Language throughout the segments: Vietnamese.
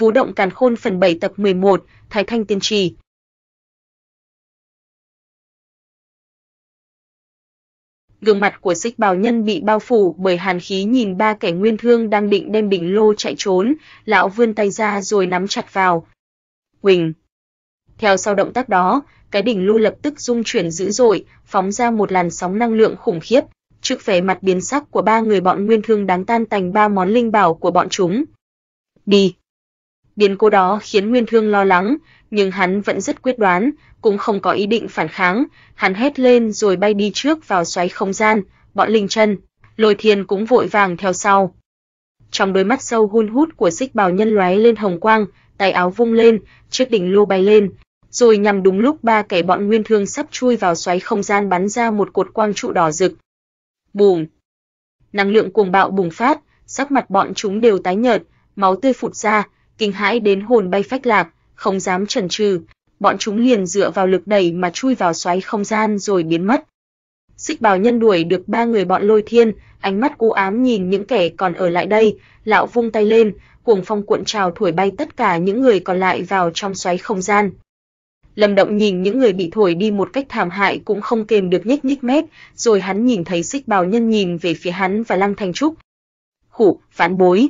Vũ động càn khôn phần 7 tập 11, Thái Thanh Tiên Trì. Gương mặt của Sích Bào Nhân bị bao phủ bởi hàn khí nhìn ba kẻ nguyên thương đang định đem bình lô chạy trốn, lão vươn tay ra rồi nắm chặt vào. Quỳnh. Theo sau động tác đó, cái đỉnh lô lập tức rung chuyển dữ dội, phóng ra một làn sóng năng lượng khủng khiếp, trước vẻ mặt biến sắc của ba người bọn nguyên thương đáng tan tành ba món linh bảo của bọn chúng. Đi. Biến cố đó khiến Nguyên Thương lo lắng, nhưng hắn vẫn rất quyết đoán, cũng không có ý định phản kháng, hắn hét lên rồi bay đi trước vào xoáy không gian, bọn linh chân, Lôi Thiên cũng vội vàng theo sau. Trong đôi mắt sâu hun hút của Xích Bào nhân lóe lên hồng quang, tay áo vung lên, chiếc đỉnh lô bay lên, rồi nhằm đúng lúc ba kẻ bọn Nguyên Thương sắp chui vào xoáy không gian bắn ra một cột quang trụ đỏ rực. Bùm! Năng lượng cuồng bạo bùng phát, sắc mặt bọn chúng đều tái nhợt, máu tươi phụt ra, kinh hãi đến hồn bay phách lạc, không dám chần chừ, bọn chúng liền dựa vào lực đẩy mà chui vào xoáy không gian rồi biến mất. Xích Bảo Nhân đuổi được ba người bọn Lôi Thiên, ánh mắt u ám nhìn những kẻ còn ở lại đây, lão vung tay lên, cuồng phong cuộn trào thổi bay tất cả những người còn lại vào trong xoáy không gian. Lâm Động nhìn những người bị thổi đi một cách thảm hại cũng không kềm được nhếch nhếch mép, rồi hắn nhìn thấy Xích Bào Nhân nhìn về phía hắn và Lăng Thành Trúc. "Khụ, phản bối,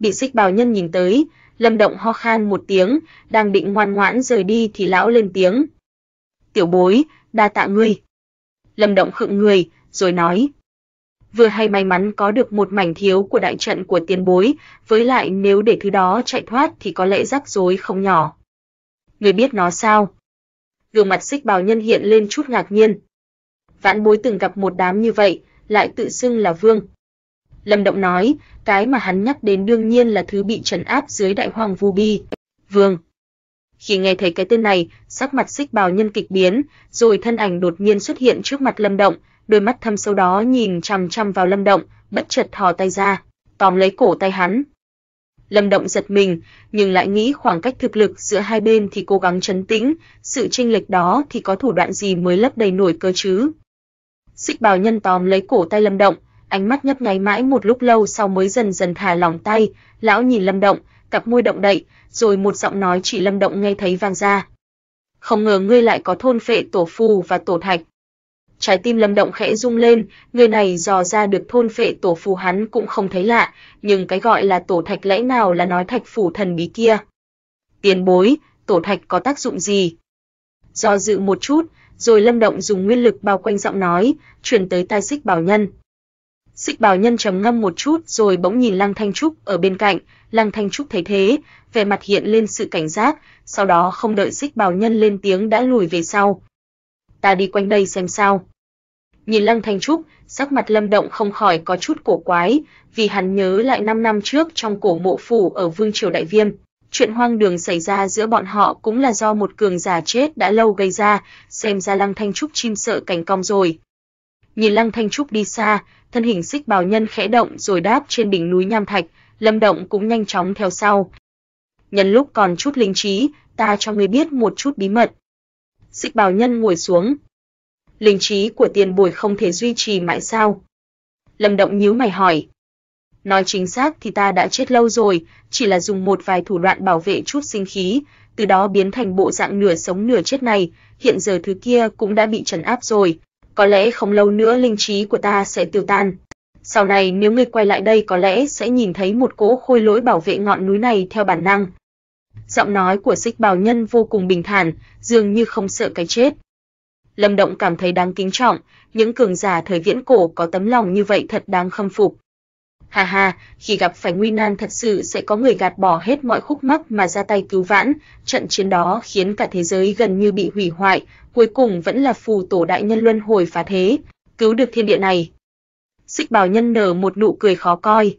bị xích bào nhân nhìn tới, Lâm Động ho khan một tiếng, đang định ngoan ngoãn rời đi thì lão lên tiếng. "Tiểu bối, đa tạ ngươi." Lâm Động khựng người, rồi nói: "Vừa hay may mắn có được một mảnh thiếu của đại trận của tiền bối, với lại nếu để thứ đó chạy thoát thì có lẽ rắc rối không nhỏ." "Ngươi biết nó sao?" Gương mặt xích bào nhân hiện lên chút ngạc nhiên. Vãn bối từng gặp một đám như vậy, lại tự xưng là vương, Lâm Động nói, cái mà hắn nhắc đến đương nhiên là thứ bị trấn áp dưới đại hoàng Vu Bi, Vương. Khi nghe thấy cái tên này, sắc mặt Sích bào nhân kịch biến, rồi thân ảnh đột nhiên xuất hiện trước mặt Lâm Động, đôi mắt thâm sâu đó nhìn chằm chằm vào Lâm Động, bất chợt thò tay ra, tóm lấy cổ tay hắn. Lâm Động giật mình, nhưng lại nghĩ khoảng cách thực lực giữa hai bên thì cố gắng trấn tĩnh, sự chênh lệch đó thì có thủ đoạn gì mới lấp đầy nổi cơ chứ. Sích bào nhân tóm lấy cổ tay Lâm Động, ánh mắt nhấp nháy mãi một lúc lâu sau mới dần dần thả lỏng tay, lão nhìn Lâm Động, cặp môi động đậy, rồi một giọng nói chỉ Lâm Động nghe thấy vang ra. Không ngờ ngươi lại có thôn phệ tổ phù và tổ thạch. Trái tim Lâm Động khẽ rung lên, người này dò ra được thôn phệ tổ phù hắn cũng không thấy lạ, nhưng cái gọi là tổ thạch lẽ nào là nói thạch phủ thần bí kia. Tiền bối, tổ thạch có tác dụng gì? Do dự một chút, rồi Lâm Động dùng nguyên lực bao quanh giọng nói, chuyển tới tai xích bảo nhân. Xích Bảo Nhân trầm ngâm một chút rồi bỗng nhìn Lăng Thanh Trúc ở bên cạnh, Lăng Thanh Trúc thấy thế, vẻ mặt hiện lên sự cảnh giác, sau đó không đợi Xích Bảo Nhân lên tiếng đã lùi về sau. Ta đi quanh đây xem sao. Nhìn Lăng Thanh Trúc, sắc mặt Lâm Động không khỏi có chút cổ quái, vì hắn nhớ lại 5 năm trước trong cổ mộ phủ ở Vương triều Đại Viêm, chuyện hoang đường xảy ra giữa bọn họ cũng là do một cường giả chết đã lâu gây ra, xem ra Lăng Thanh Trúc chim sợ cảnh cong rồi. Nhìn Lăng Thanh Trúc đi xa, thân hình xích bào nhân khẽ động rồi đáp trên đỉnh núi nham thạch, Lâm Động cũng nhanh chóng theo sau. Nhân lúc còn chút linh trí, ta cho ngươi biết một chút bí mật. Xích bào nhân ngồi xuống. Linh trí của tiền bồi không thể duy trì mãi sao? Lâm Động nhíu mày hỏi. Nói chính xác thì ta đã chết lâu rồi, chỉ là dùng một vài thủ đoạn bảo vệ chút sinh khí, từ đó biến thành bộ dạng nửa sống nửa chết này, hiện giờ thứ kia cũng đã bị trấn áp rồi, có lẽ không lâu nữa linh trí của ta sẽ tiêu tan. Sau này nếu ngươi quay lại đây có lẽ sẽ nhìn thấy một cỗ khôi lỗi bảo vệ ngọn núi này theo bản năng. Giọng nói của Sích bào nhân vô cùng bình thản, dường như không sợ cái chết. Lâm Động cảm thấy đáng kính trọng, những cường giả thời viễn cổ có tấm lòng như vậy thật đáng khâm phục. Hà hà, khi gặp phải nguy nan thật sự sẽ có người gạt bỏ hết mọi khúc mắc mà ra tay cứu vãn, trận chiến đó khiến cả thế giới gần như bị hủy hoại, cuối cùng vẫn là phù tổ đại nhân luân hồi phá thế, cứu được thiên địa này. Xích Bảo Nhân nở một nụ cười khó coi.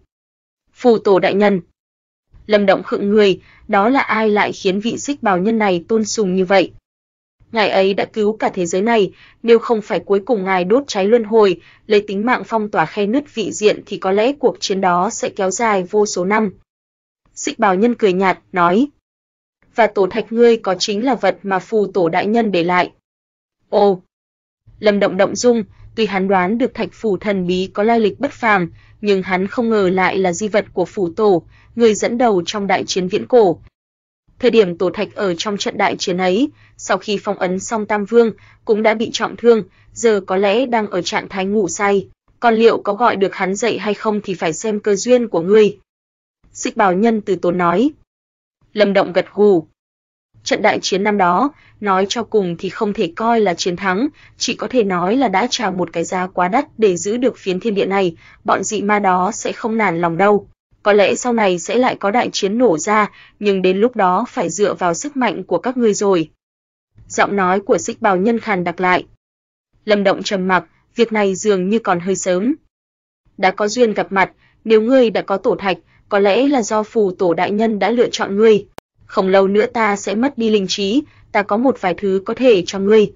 Phù tổ đại nhân. Lâm Động khựng người, đó là ai lại khiến vị Xích Bảo Nhân này tôn sùng như vậy? ngài ấy đã cứu cả thế giới này, nếu không phải cuối cùng ngài đốt cháy luân hồi, lấy tính mạng phong tỏa khe nứt vị diện thì có lẽ cuộc chiến đó sẽ kéo dài vô số năm. Xích Bảo nhân cười nhạt, nói. Và tổ thạch ngươi có chính là vật mà phù tổ đại nhân để lại. Ồ! Lâm động động dung, tuy hắn đoán được thạch phù thần bí có lai lịch bất phàm, nhưng hắn không ngờ lại là di vật của phù tổ, người dẫn đầu trong đại chiến viễn cổ, Thời điểm Tổ Thạch ở trong trận đại chiến ấy, sau khi phong ấn xong Tam Vương, cũng đã bị trọng thương, giờ có lẽ đang ở trạng thái ngủ say, còn liệu có gọi được hắn dậy hay không thì phải xem cơ duyên của ngươi." Xích Bảo Nhân từ tốn nói. Lâm Động gật gù. Trận đại chiến năm đó, nói cho cùng thì không thể coi là chiến thắng, chỉ có thể nói là đã trả một cái giá quá đắt để giữ được phiến thiên địa này, bọn dị ma đó sẽ không nản lòng đâu có lẽ sau này sẽ lại có đại chiến nổ ra, nhưng đến lúc đó phải dựa vào sức mạnh của các ngươi rồi." Giọng nói của Sích Bào Nhân khàn đặc lại. Lâm Động trầm mặc, việc này dường như còn hơi sớm. Đã có duyên gặp mặt, nếu ngươi đã có tổ thạch, có lẽ là do phù tổ đại nhân đã lựa chọn ngươi. Không lâu nữa ta sẽ mất đi linh trí, ta có một vài thứ có thể cho ngươi.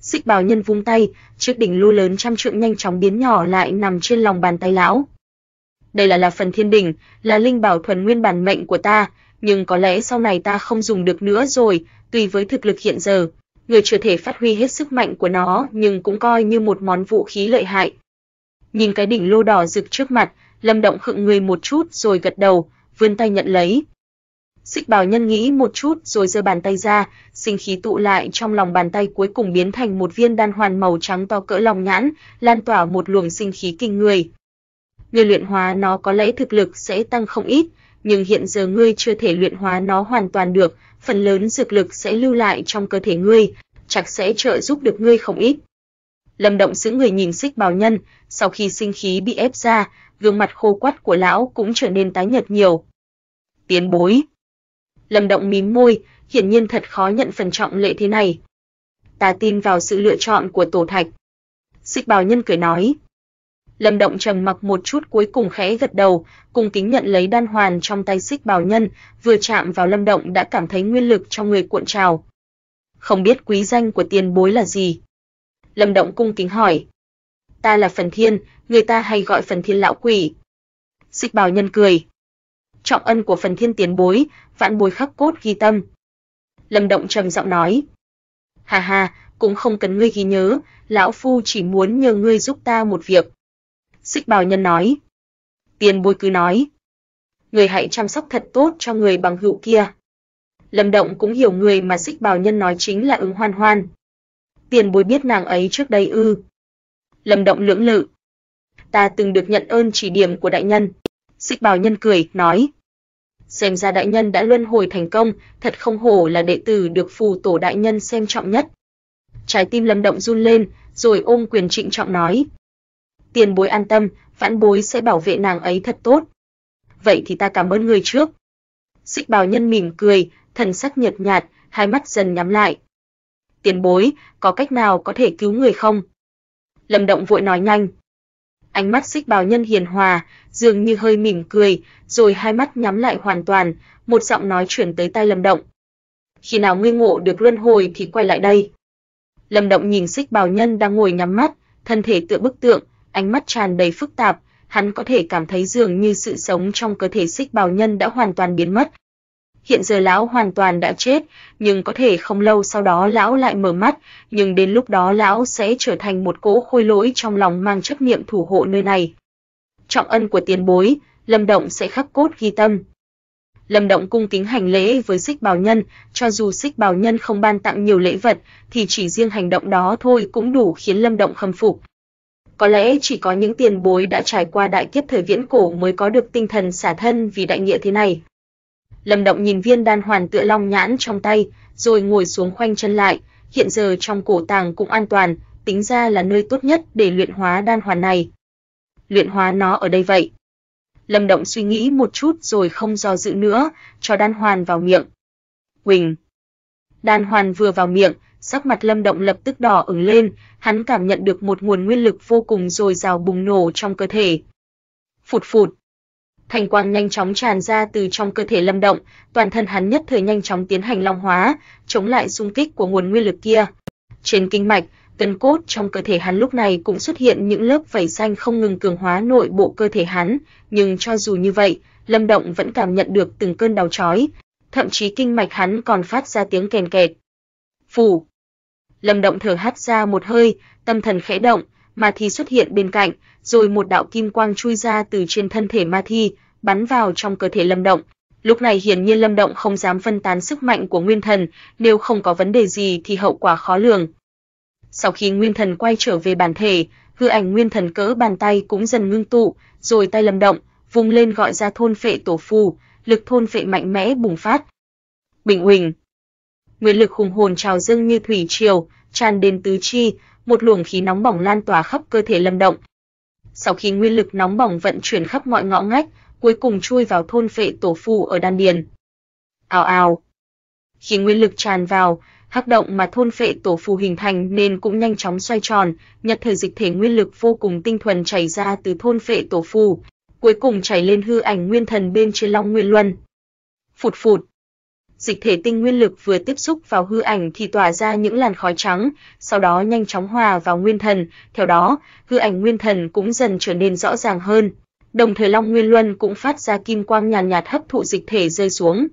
Sích bào nhân vung tay, chiếc đỉnh lưu lớn trăm trượng nhanh chóng biến nhỏ lại nằm trên lòng bàn tay lão đây là là phần thiên đỉnh, là linh bảo thuần nguyên bản mệnh của ta, nhưng có lẽ sau này ta không dùng được nữa rồi, tùy với thực lực hiện giờ, người chưa thể phát huy hết sức mạnh của nó, nhưng cũng coi như một món vũ khí lợi hại. Nhìn cái đỉnh lô đỏ rực trước mặt, Lâm Động khựng người một chút rồi gật đầu, vươn tay nhận lấy. Xích Bảo Nhân nghĩ một chút rồi giơ bàn tay ra, sinh khí tụ lại trong lòng bàn tay cuối cùng biến thành một viên đan hoàn màu trắng to cỡ lòng nhãn, lan tỏa một luồng sinh khí kinh người. Ngươi luyện hóa nó có lẽ thực lực sẽ tăng không ít, nhưng hiện giờ ngươi chưa thể luyện hóa nó hoàn toàn được, phần lớn dược lực sẽ lưu lại trong cơ thể ngươi, chắc sẽ trợ giúp được ngươi không ít. Lâm Động giữ người nhìn Sích Bào Nhân, sau khi sinh khí bị ép ra, gương mặt khô quắt của lão cũng trở nên tái nhợt nhiều. Tiến bối. Lâm Động mím môi, hiển nhiên thật khó nhận phần trọng lệ thế này. Ta tin vào sự lựa chọn của Tổ Thạch. Sích Bào Nhân cười nói, Lâm Động trầm mặc một chút cuối cùng khẽ gật đầu, cùng kính nhận lấy đan hoàn trong tay xích bào nhân, vừa chạm vào Lâm Động đã cảm thấy nguyên lực trong người cuộn trào. Không biết quý danh của tiền bối là gì? Lâm Động cung kính hỏi. Ta là Phần Thiên, người ta hay gọi Phần Thiên lão quỷ. Xích bào nhân cười. Trọng ân của Phần Thiên tiền bối, vạn bối khắc cốt ghi tâm. Lâm Động trầm giọng nói. Hà hà, cũng không cần ngươi ghi nhớ, lão phu chỉ muốn nhờ ngươi giúp ta một việc. Xích bào nhân nói. Tiền bối cứ nói. Người hãy chăm sóc thật tốt cho người bằng hữu kia. Lâm Động cũng hiểu người mà xích bào nhân nói chính là ứng hoan hoan. Tiền bối biết nàng ấy trước đây ư. Lâm Động lưỡng lự. Ta từng được nhận ơn chỉ điểm của đại nhân. Xích bào nhân cười, nói. Xem ra đại nhân đã luân hồi thành công, thật không hổ là đệ tử được phù tổ đại nhân xem trọng nhất. Trái tim Lâm Động run lên, rồi ôm quyền trịnh trọng nói, tiền bối an tâm, vãn bối sẽ bảo vệ nàng ấy thật tốt. Vậy thì ta cảm ơn người trước. Xích bào nhân mỉm cười, thần sắc nhợt nhạt, hai mắt dần nhắm lại. Tiền bối, có cách nào có thể cứu người không? Lâm động vội nói nhanh. Ánh mắt xích bào nhân hiền hòa, dường như hơi mỉm cười, rồi hai mắt nhắm lại hoàn toàn, một giọng nói chuyển tới tai lâm động. Khi nào ngươi ngộ được luân hồi thì quay lại đây. Lâm Động nhìn Xích Bào Nhân đang ngồi nhắm mắt, thân thể tựa bức tượng, ánh mắt tràn đầy phức tạp, hắn có thể cảm thấy dường như sự sống trong cơ thể xích bào nhân đã hoàn toàn biến mất. Hiện giờ lão hoàn toàn đã chết, nhưng có thể không lâu sau đó lão lại mở mắt, nhưng đến lúc đó lão sẽ trở thành một cỗ khôi lỗi trong lòng mang trách nhiệm thủ hộ nơi này. Trọng ân của tiền bối, Lâm Động sẽ khắc cốt ghi tâm. Lâm Động cung kính hành lễ với Sích Bảo Nhân, cho dù Sích Bảo Nhân không ban tặng nhiều lễ vật, thì chỉ riêng hành động đó thôi cũng đủ khiến Lâm Động khâm phục. Có lẽ chỉ có những tiền bối đã trải qua đại kiếp thời viễn cổ mới có được tinh thần xả thân vì đại nghĩa thế này. Lâm Động nhìn viên đan hoàn tựa long nhãn trong tay, rồi ngồi xuống khoanh chân lại, hiện giờ trong cổ tàng cũng an toàn, tính ra là nơi tốt nhất để luyện hóa đan hoàn này. Luyện hóa nó ở đây vậy. Lâm Động suy nghĩ một chút rồi không do dự nữa, cho đan hoàn vào miệng. Huỳnh. Đan hoàn vừa vào miệng, sắc mặt Lâm Động lập tức đỏ ửng lên, hắn cảm nhận được một nguồn nguyên lực vô cùng dồi dào bùng nổ trong cơ thể. Phụt phụt. Thành quang nhanh chóng tràn ra từ trong cơ thể Lâm Động, toàn thân hắn nhất thời nhanh chóng tiến hành long hóa, chống lại xung kích của nguồn nguyên lực kia. Trên kinh mạch, tân cốt trong cơ thể hắn lúc này cũng xuất hiện những lớp vảy xanh không ngừng cường hóa nội bộ cơ thể hắn, nhưng cho dù như vậy, Lâm Động vẫn cảm nhận được từng cơn đau chói, thậm chí kinh mạch hắn còn phát ra tiếng kèn kẹt. Phù. Lâm Động thở hắt ra một hơi, tâm thần khẽ động, Ma Thi xuất hiện bên cạnh, rồi một đạo kim quang chui ra từ trên thân thể Ma Thi, bắn vào trong cơ thể Lâm Động. Lúc này hiển nhiên Lâm Động không dám phân tán sức mạnh của Nguyên Thần, nếu không có vấn đề gì thì hậu quả khó lường. Sau khi Nguyên Thần quay trở về bản thể, hư ảnh Nguyên Thần cỡ bàn tay cũng dần ngưng tụ, rồi tay Lâm Động vung lên gọi ra thôn phệ tổ phù, lực thôn phệ mạnh mẽ bùng phát. Bình huỳnh Nguyên lực hùng hồn trào dâng như thủy triều, tràn đến tứ chi, một luồng khí nóng bỏng lan tỏa khắp cơ thể Lâm Động. Sau khi nguyên lực nóng bỏng vận chuyển khắp mọi ngõ ngách, cuối cùng chui vào thôn phệ tổ phù ở đan điền. Ào ào. Khi nguyên lực tràn vào, hắc động mà thôn phệ tổ phù hình thành nên cũng nhanh chóng xoay tròn, nhật thời dịch thể nguyên lực vô cùng tinh thuần chảy ra từ thôn phệ tổ phù, cuối cùng chảy lên hư ảnh nguyên thần bên trên Long Nguyên Luân. Phụt phụt dịch thể tinh nguyên lực vừa tiếp xúc vào hư ảnh thì tỏa ra những làn khói trắng, sau đó nhanh chóng hòa vào nguyên thần, theo đó, hư ảnh nguyên thần cũng dần trở nên rõ ràng hơn. Đồng thời Long Nguyên Luân cũng phát ra kim quang nhàn nhạt, nhạt hấp thụ dịch thể rơi xuống.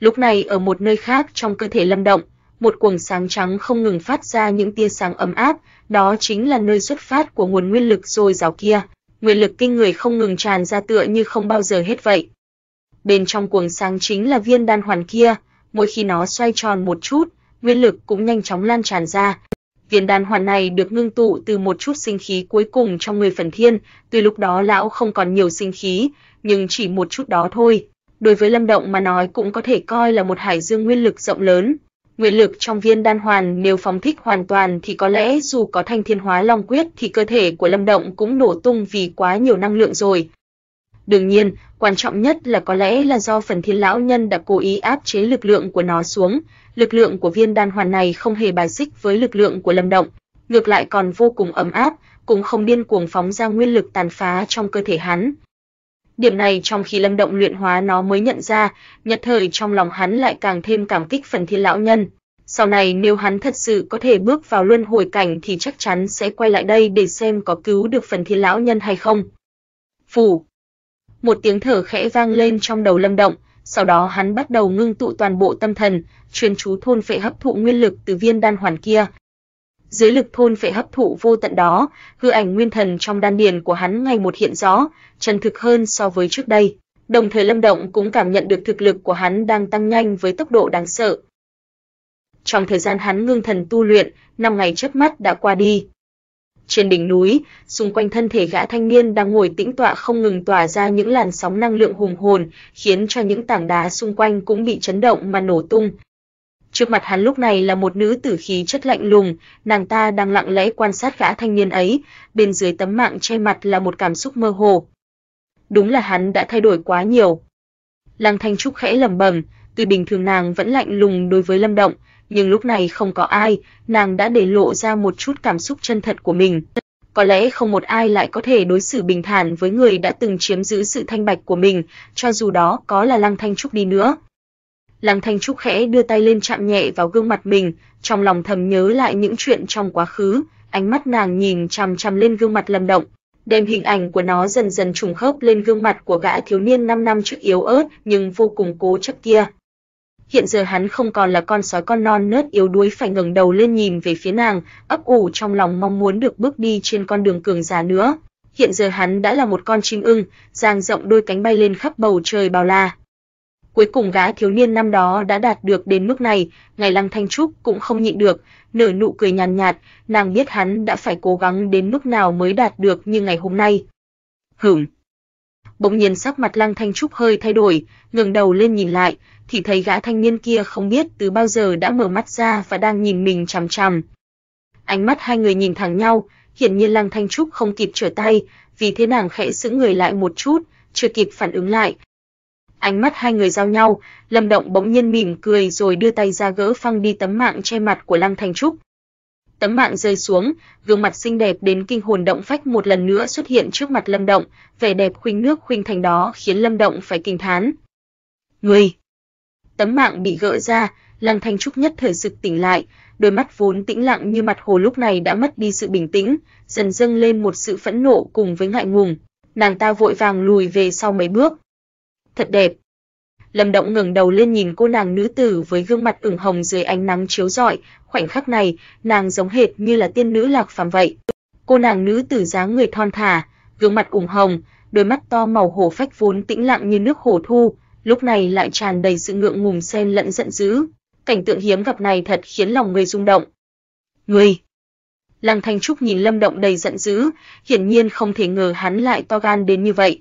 Lúc này ở một nơi khác trong cơ thể Lâm Động, một cuồng sáng trắng không ngừng phát ra những tia sáng ấm áp, đó chính là nơi xuất phát của nguồn nguyên lực rồi rào kia. Nguyên lực kinh người không ngừng tràn ra tựa như không bao giờ hết vậy bên trong cuồng sáng chính là viên đan hoàn kia, mỗi khi nó xoay tròn một chút, nguyên lực cũng nhanh chóng lan tràn ra. Viên đan hoàn này được ngưng tụ từ một chút sinh khí cuối cùng trong người Phần Thiên, tuy lúc đó lão không còn nhiều sinh khí, nhưng chỉ một chút đó thôi, đối với Lâm Động mà nói cũng có thể coi là một hải dương nguyên lực rộng lớn. Nguyên lực trong viên đan hoàn nếu phóng thích hoàn toàn thì có lẽ dù có thanh thiên hóa long quyết thì cơ thể của Lâm Động cũng nổ tung vì quá nhiều năng lượng rồi, Đương nhiên, quan trọng nhất là có lẽ là do phần thiên lão nhân đã cố ý áp chế lực lượng của nó xuống, lực lượng của viên đan hoàn này không hề bài xích với lực lượng của Lâm Động, ngược lại còn vô cùng ấm áp, cũng không điên cuồng phóng ra nguyên lực tàn phá trong cơ thể hắn. Điểm này trong khi Lâm Động luyện hóa nó mới nhận ra, nhật thời trong lòng hắn lại càng thêm cảm kích phần thiên lão nhân. Sau này nếu hắn thật sự có thể bước vào luân hồi cảnh thì chắc chắn sẽ quay lại đây để xem có cứu được phần thiên lão nhân hay không. Phủ một tiếng thở khẽ vang lên trong đầu Lâm Động, sau đó hắn bắt đầu ngưng tụ toàn bộ tâm thần, chuyên chú thôn phệ hấp thụ nguyên lực từ viên đan hoàn kia. Dưới lực thôn phệ hấp thụ vô tận đó, hư ảnh nguyên thần trong đan điền của hắn ngày một hiện rõ, chân thực hơn so với trước đây. Đồng thời Lâm Động cũng cảm nhận được thực lực của hắn đang tăng nhanh với tốc độ đáng sợ. Trong thời gian hắn ngưng thần tu luyện, năm ngày chớp mắt đã qua đi, trên đỉnh núi, xung quanh thân thể gã thanh niên đang ngồi tĩnh tọa không ngừng tỏa ra những làn sóng năng lượng hùng hồn, khiến cho những tảng đá xung quanh cũng bị chấn động mà nổ tung. Trước mặt hắn lúc này là một nữ tử khí chất lạnh lùng, nàng ta đang lặng lẽ quan sát gã thanh niên ấy, bên dưới tấm mạng che mặt là một cảm xúc mơ hồ. Đúng là hắn đã thay đổi quá nhiều. Lăng Thanh Trúc khẽ lẩm bẩm, từ bình thường nàng vẫn lạnh lùng đối với Lâm Động, nhưng lúc này không có ai, nàng đã để lộ ra một chút cảm xúc chân thật của mình. Có lẽ không một ai lại có thể đối xử bình thản với người đã từng chiếm giữ sự thanh bạch của mình, cho dù đó có là Lăng Thanh Trúc đi nữa. Lăng Thanh Trúc khẽ đưa tay lên chạm nhẹ vào gương mặt mình, trong lòng thầm nhớ lại những chuyện trong quá khứ, ánh mắt nàng nhìn chằm chằm lên gương mặt lầm động, đem hình ảnh của nó dần dần trùng khớp lên gương mặt của gã thiếu niên 5 năm trước yếu ớt nhưng vô cùng cố chấp kia hiện giờ hắn không còn là con sói con non nớt yếu đuối phải ngẩng đầu lên nhìn về phía nàng, ấp ủ trong lòng mong muốn được bước đi trên con đường cường giả nữa. Hiện giờ hắn đã là một con chim ưng, dang rộng đôi cánh bay lên khắp bầu trời bao la. Cuối cùng gã thiếu niên năm đó đã đạt được đến mức này, ngày Lăng Thanh Trúc cũng không nhịn được, nở nụ cười nhàn nhạt, nàng biết hắn đã phải cố gắng đến mức nào mới đạt được như ngày hôm nay. Hửm. Bỗng nhiên sắc mặt Lăng Thanh Trúc hơi thay đổi, ngẩng đầu lên nhìn lại, thì thấy gã thanh niên kia không biết từ bao giờ đã mở mắt ra và đang nhìn mình chằm chằm. Ánh mắt hai người nhìn thẳng nhau, hiển nhiên Lăng Thanh Trúc không kịp trở tay, vì thế nàng khẽ giữ người lại một chút, chưa kịp phản ứng lại. Ánh mắt hai người giao nhau, Lâm Động bỗng nhiên mỉm cười rồi đưa tay ra gỡ phăng đi tấm mạng che mặt của Lăng Thanh Trúc. Tấm mạng rơi xuống, gương mặt xinh đẹp đến kinh hồn động phách một lần nữa xuất hiện trước mặt Lâm Động, vẻ đẹp khuynh nước khuynh thành đó khiến Lâm Động phải kinh thán. "Ngươi, Tấm mạng bị gỡ ra, Lăng Thanh Trúc nhất thời sực tỉnh lại, đôi mắt vốn tĩnh lặng như mặt hồ lúc này đã mất đi sự bình tĩnh, dần dâng lên một sự phẫn nộ cùng với ngại ngùng. Nàng ta vội vàng lùi về sau mấy bước. Thật đẹp. Lâm Động ngẩng đầu lên nhìn cô nàng nữ tử với gương mặt ửng hồng dưới ánh nắng chiếu rọi, khoảnh khắc này, nàng giống hệt như là tiên nữ lạc phàm vậy. Cô nàng nữ tử dáng người thon thả, gương mặt ửng hồng, đôi mắt to màu hồ phách vốn tĩnh lặng như nước hồ thu, lúc này lại tràn đầy sự ngượng ngùng xen lẫn giận dữ, cảnh tượng hiếm gặp này thật khiến lòng người rung động. Ngươi! Lăng Thanh Trúc nhìn Lâm Động đầy giận dữ, hiển nhiên không thể ngờ hắn lại to gan đến như vậy.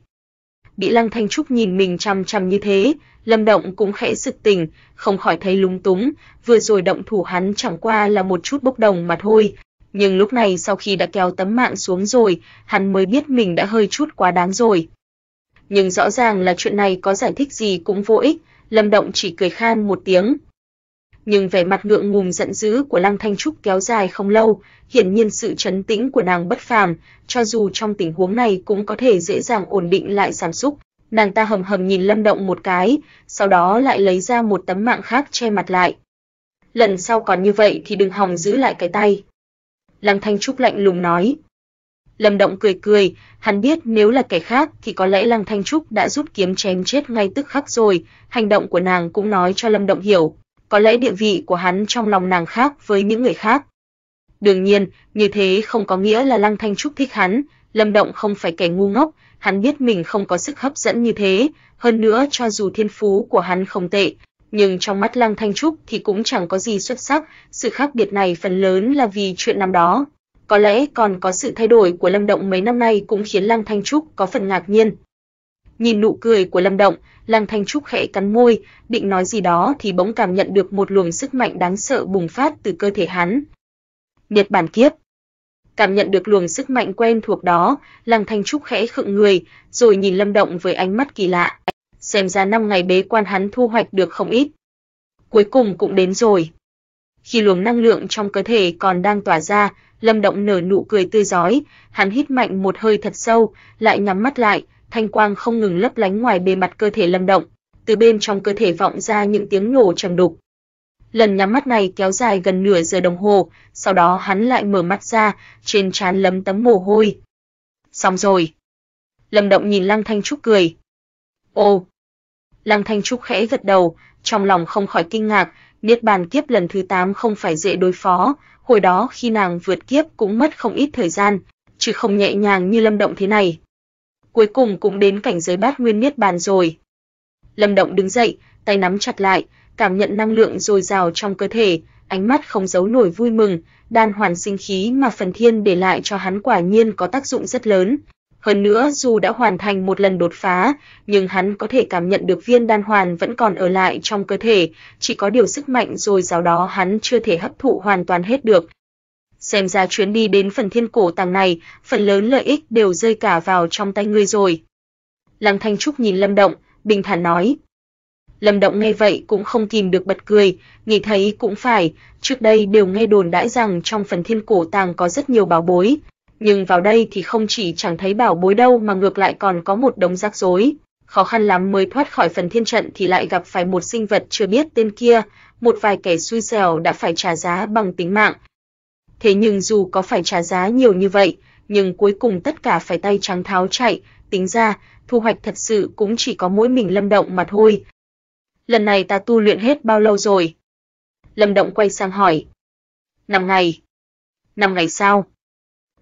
Bị Lăng Thanh Trúc nhìn mình chằm chằm như thế, Lâm Động cũng khẽ sực tỉnh, không khỏi thấy lúng túng, vừa rồi động thủ hắn chẳng qua là một chút bốc đồng mà thôi, nhưng lúc này sau khi đã kéo tấm mạng xuống rồi, hắn mới biết mình đã hơi chút quá đáng rồi nhưng rõ ràng là chuyện này có giải thích gì cũng vô ích, Lâm Động chỉ cười khan một tiếng. Nhưng vẻ mặt ngượng ngùng giận dữ của Lăng Thanh Trúc kéo dài không lâu, hiển nhiên sự trấn tĩnh của nàng bất phàm, cho dù trong tình huống này cũng có thể dễ dàng ổn định lại cảm xúc. Nàng ta hầm hầm nhìn Lâm Động một cái, sau đó lại lấy ra một tấm mạng khác che mặt lại. Lần sau còn như vậy thì đừng hòng giữ lại cái tay. Lăng Thanh Trúc lạnh lùng nói. Lâm Động cười cười, hắn biết nếu là kẻ khác thì có lẽ Lăng Thanh Trúc đã rút kiếm chém chết ngay tức khắc rồi, hành động của nàng cũng nói cho Lâm Động hiểu, có lẽ địa vị của hắn trong lòng nàng khác với những người khác. Đương nhiên, như thế không có nghĩa là Lăng Thanh Trúc thích hắn, Lâm Động không phải kẻ ngu ngốc, hắn biết mình không có sức hấp dẫn như thế, hơn nữa cho dù thiên phú của hắn không tệ, nhưng trong mắt Lăng Thanh Trúc thì cũng chẳng có gì xuất sắc, sự khác biệt này phần lớn là vì chuyện năm đó, có lẽ còn có sự thay đổi của Lâm Động mấy năm nay cũng khiến Lăng Thanh Trúc có phần ngạc nhiên. Nhìn nụ cười của Lâm Động, Lăng Thanh Trúc khẽ cắn môi, định nói gì đó thì bỗng cảm nhận được một luồng sức mạnh đáng sợ bùng phát từ cơ thể hắn. Nhật Bản kiếp. Cảm nhận được luồng sức mạnh quen thuộc đó, Lăng Thanh Trúc khẽ khựng người, rồi nhìn Lâm Động với ánh mắt kỳ lạ. Xem ra năm ngày bế quan hắn thu hoạch được không ít. Cuối cùng cũng đến rồi. Khi luồng năng lượng trong cơ thể còn đang tỏa ra, Lâm Động nở nụ cười tươi rói, hắn hít mạnh một hơi thật sâu, lại nhắm mắt lại, thanh quang không ngừng lấp lánh ngoài bề mặt cơ thể Lâm Động, từ bên trong cơ thể vọng ra những tiếng nổ trầm đục. Lần nhắm mắt này kéo dài gần nửa giờ đồng hồ, sau đó hắn lại mở mắt ra, trên trán lấm tấm mồ hôi. Xong rồi. Lâm Động nhìn Lăng Thanh Trúc cười. Ồ. Lăng Thanh Trúc khẽ gật đầu, trong lòng không khỏi kinh ngạc, niết bàn kiếp lần thứ 8 không phải dễ đối phó, hồi đó khi nàng vượt kiếp cũng mất không ít thời gian, chứ không nhẹ nhàng như Lâm Động thế này. Cuối cùng cũng đến cảnh giới bát nguyên niết bàn rồi. Lâm Động đứng dậy, tay nắm chặt lại, cảm nhận năng lượng dồi dào trong cơ thể, ánh mắt không giấu nổi vui mừng, đan hoàn sinh khí mà phần thiên để lại cho hắn quả nhiên có tác dụng rất lớn, hơn nữa, dù đã hoàn thành một lần đột phá, nhưng hắn có thể cảm nhận được viên đan hoàn vẫn còn ở lại trong cơ thể, chỉ có điều sức mạnh rồi giáo đó hắn chưa thể hấp thụ hoàn toàn hết được. Xem ra chuyến đi đến phần thiên cổ tàng này, phần lớn lợi ích đều rơi cả vào trong tay ngươi rồi. Lăng Thanh Trúc nhìn Lâm Động, bình thản nói. Lâm Động nghe vậy cũng không kìm được bật cười, nghĩ thấy cũng phải, trước đây đều nghe đồn đãi rằng trong phần thiên cổ tàng có rất nhiều bảo bối, nhưng vào đây thì không chỉ chẳng thấy bảo bối đâu mà ngược lại còn có một đống rắc rối. Khó khăn lắm mới thoát khỏi phần thiên trận thì lại gặp phải một sinh vật chưa biết tên kia, một vài kẻ xui xẻo đã phải trả giá bằng tính mạng. Thế nhưng dù có phải trả giá nhiều như vậy, nhưng cuối cùng tất cả phải tay trắng tháo chạy, tính ra, thu hoạch thật sự cũng chỉ có mỗi mình Lâm Động mà thôi. Lần này ta tu luyện hết bao lâu rồi? Lâm Động quay sang hỏi. Năm ngày. Năm ngày sau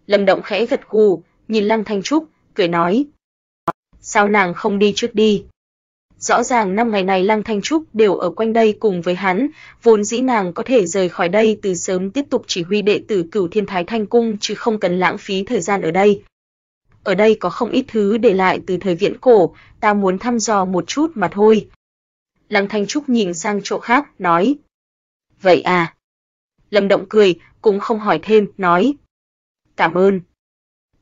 Lâm Động khẽ gật gù, nhìn Lăng Thanh Trúc, cười nói: "Sao nàng không đi trước đi?" Rõ ràng năm ngày này Lăng Thanh Trúc đều ở quanh đây cùng với hắn, vốn dĩ nàng có thể rời khỏi đây từ sớm tiếp tục chỉ huy đệ tử Cửu Thiên Thái Thanh cung chứ không cần lãng phí thời gian ở đây. Ở đây có không ít thứ để lại từ thời viễn cổ, ta muốn thăm dò một chút mà thôi." Lăng Thanh Trúc nhìn sang chỗ khác, nói: "Vậy à?" Lâm Động cười, cũng không hỏi thêm, nói: cảm ơn.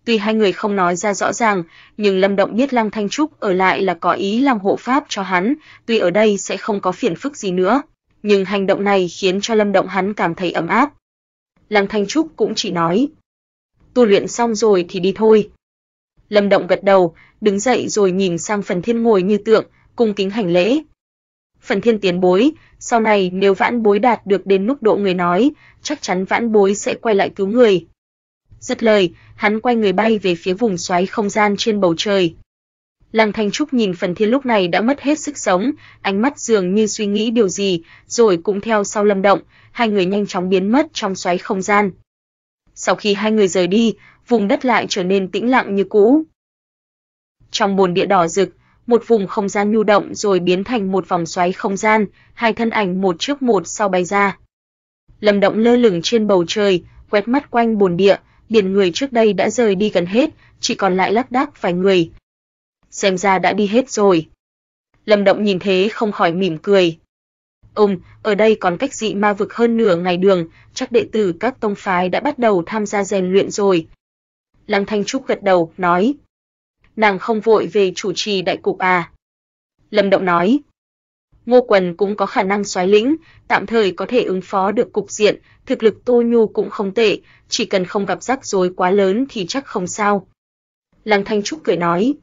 Tuy hai người không nói ra rõ ràng, nhưng Lâm Động biết Lăng Thanh Trúc ở lại là có ý làm hộ pháp cho hắn, tuy ở đây sẽ không có phiền phức gì nữa, nhưng hành động này khiến cho Lâm Động hắn cảm thấy ấm áp. Lăng Thanh Trúc cũng chỉ nói, tu luyện xong rồi thì đi thôi. Lâm Động gật đầu, đứng dậy rồi nhìn sang Phần Thiên ngồi như tượng, cung kính hành lễ. Phần Thiên tiến bối, sau này nếu vãn bối đạt được đến mức độ người nói, chắc chắn vãn bối sẽ quay lại cứu người. Dứt lời, hắn quay người bay về phía vùng xoáy không gian trên bầu trời. Lăng Thanh Trúc nhìn phần thiên lúc này đã mất hết sức sống, ánh mắt dường như suy nghĩ điều gì, rồi cũng theo sau lâm động, hai người nhanh chóng biến mất trong xoáy không gian. Sau khi hai người rời đi, vùng đất lại trở nên tĩnh lặng như cũ. Trong bồn địa đỏ rực, một vùng không gian nhu động rồi biến thành một vòng xoáy không gian, hai thân ảnh một trước một sau bay ra. Lâm động lơ lửng trên bầu trời, quét mắt quanh bồn địa, biển người trước đây đã rời đi gần hết, chỉ còn lại lác đác vài người. Xem ra đã đi hết rồi. Lâm Động nhìn thế không khỏi mỉm cười. Ông, ở đây còn cách dị ma vực hơn nửa ngày đường, chắc đệ tử các tông phái đã bắt đầu tham gia rèn luyện rồi. Lăng Thanh Trúc gật đầu, nói. Nàng không vội về chủ trì đại cục à. Lâm Động nói. Ngô Quần cũng có khả năng xoáy lĩnh, tạm thời có thể ứng phó được cục diện, thực lực Tô Nhu cũng không tệ, chỉ cần không gặp rắc rối quá lớn thì chắc không sao. Lăng Thanh Trúc cười nói.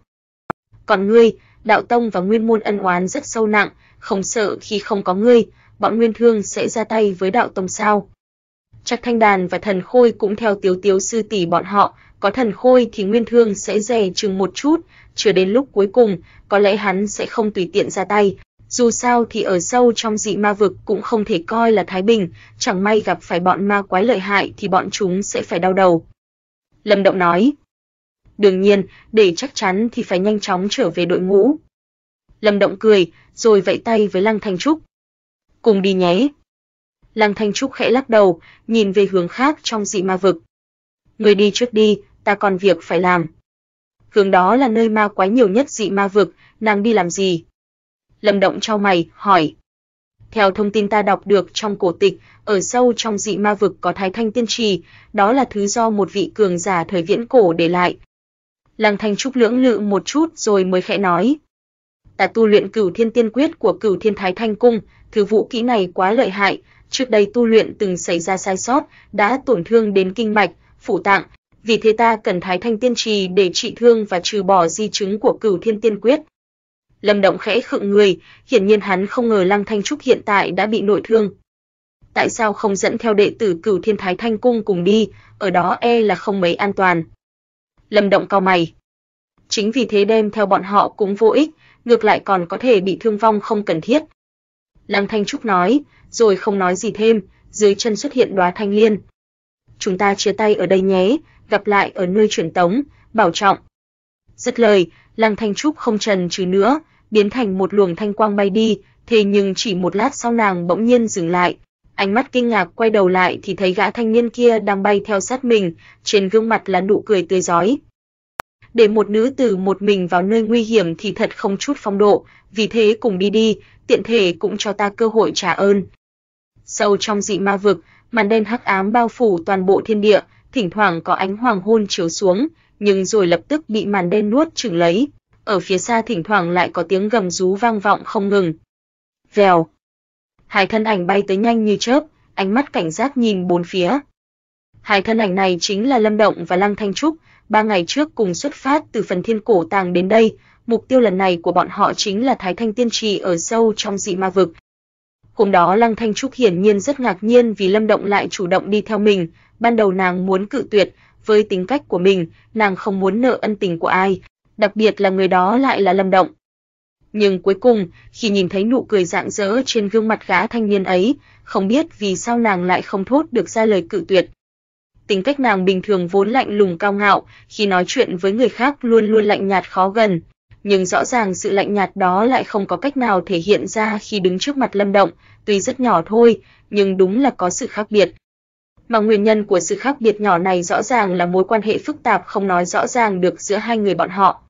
Còn ngươi, đạo tông và nguyên môn ân oán rất sâu nặng, không sợ khi không có ngươi, bọn nguyên thương sẽ ra tay với đạo tông sao. Chắc thanh đàn và thần khôi cũng theo tiếu tiếu sư tỷ bọn họ, có thần khôi thì nguyên thương sẽ dè chừng một chút, chưa đến lúc cuối cùng, có lẽ hắn sẽ không tùy tiện ra tay, dù sao thì ở sâu trong dị ma vực cũng không thể coi là thái bình, chẳng may gặp phải bọn ma quái lợi hại thì bọn chúng sẽ phải đau đầu. Lâm Động nói. Đương nhiên, để chắc chắn thì phải nhanh chóng trở về đội ngũ. Lâm Động cười, rồi vẫy tay với Lăng Thanh Trúc. Cùng đi nhé. Lăng Thanh Trúc khẽ lắc đầu, nhìn về hướng khác trong dị ma vực. Người đi trước đi, ta còn việc phải làm. Hướng đó là nơi ma quái nhiều nhất dị ma vực, nàng đi làm gì? Lâm Động trao mày, hỏi. Theo thông tin ta đọc được trong cổ tịch, ở sâu trong dị ma vực có thái thanh tiên trì, đó là thứ do một vị cường giả thời viễn cổ để lại. Lăng Thanh Trúc lưỡng lự một chút rồi mới khẽ nói. Ta tu luyện cửu thiên tiên quyết của cửu thiên thái thanh cung, thứ vũ kỹ này quá lợi hại, trước đây tu luyện từng xảy ra sai sót, đã tổn thương đến kinh mạch, phủ tạng, vì thế ta cần thái thanh tiên trì để trị thương và trừ bỏ di chứng của cửu thiên tiên quyết. Lâm Động khẽ khựng người, hiển nhiên hắn không ngờ Lăng Thanh Trúc hiện tại đã bị nội thương. Tại sao không dẫn theo đệ tử Cửu Thiên Thái Thanh cung cùng đi, ở đó e là không mấy an toàn. Lâm Động cau mày. Chính vì thế đem theo bọn họ cũng vô ích, ngược lại còn có thể bị thương vong không cần thiết. Lăng Thanh Trúc nói, rồi không nói gì thêm, dưới chân xuất hiện đóa thanh liên. Chúng ta chia tay ở đây nhé, gặp lại ở nơi truyền tống, bảo trọng. Dứt lời, Lăng Thanh Trúc không trần trừ nữa, biến thành một luồng thanh quang bay đi, thế nhưng chỉ một lát sau nàng bỗng nhiên dừng lại. Ánh mắt kinh ngạc quay đầu lại thì thấy gã thanh niên kia đang bay theo sát mình, trên gương mặt là nụ cười tươi rói. Để một nữ tử một mình vào nơi nguy hiểm thì thật không chút phong độ, vì thế cùng đi đi, tiện thể cũng cho ta cơ hội trả ơn. Sâu trong dị ma vực, màn đen hắc ám bao phủ toàn bộ thiên địa, thỉnh thoảng có ánh hoàng hôn chiếu xuống, nhưng rồi lập tức bị màn đen nuốt chửng lấy ở phía xa thỉnh thoảng lại có tiếng gầm rú vang vọng không ngừng. Vèo. Hai thân ảnh bay tới nhanh như chớp, ánh mắt cảnh giác nhìn bốn phía. Hai thân ảnh này chính là Lâm Động và Lăng Thanh Trúc, ba ngày trước cùng xuất phát từ phần thiên cổ tàng đến đây, mục tiêu lần này của bọn họ chính là Thái Thanh Tiên Trì ở sâu trong dị ma vực. Hôm đó Lăng Thanh Trúc hiển nhiên rất ngạc nhiên vì Lâm Động lại chủ động đi theo mình, ban đầu nàng muốn cự tuyệt, với tính cách của mình, nàng không muốn nợ ân tình của ai, đặc biệt là người đó lại là Lâm Động. Nhưng cuối cùng, khi nhìn thấy nụ cười rạng rỡ trên gương mặt gã thanh niên ấy, không biết vì sao nàng lại không thốt được ra lời cự tuyệt. Tính cách nàng bình thường vốn lạnh lùng cao ngạo, khi nói chuyện với người khác luôn luôn lạnh nhạt khó gần, nhưng rõ ràng sự lạnh nhạt đó lại không có cách nào thể hiện ra khi đứng trước mặt Lâm Động, tuy rất nhỏ thôi, nhưng đúng là có sự khác biệt. Mà nguyên nhân của sự khác biệt nhỏ này rõ ràng là mối quan hệ phức tạp không nói rõ ràng được giữa hai người bọn họ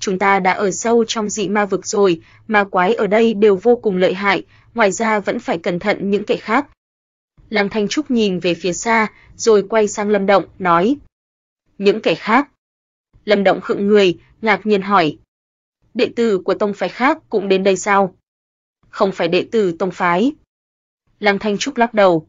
chúng ta đã ở sâu trong dị ma vực rồi, ma quái ở đây đều vô cùng lợi hại, ngoài ra vẫn phải cẩn thận những kẻ khác. Lăng Thanh Trúc nhìn về phía xa, rồi quay sang Lâm Động, nói: "Những kẻ khác?" Lâm Động khựng người, ngạc nhiên hỏi: "Đệ tử của tông phái khác cũng đến đây sao?" "Không phải đệ tử tông phái." Lăng Thanh Trúc lắc đầu,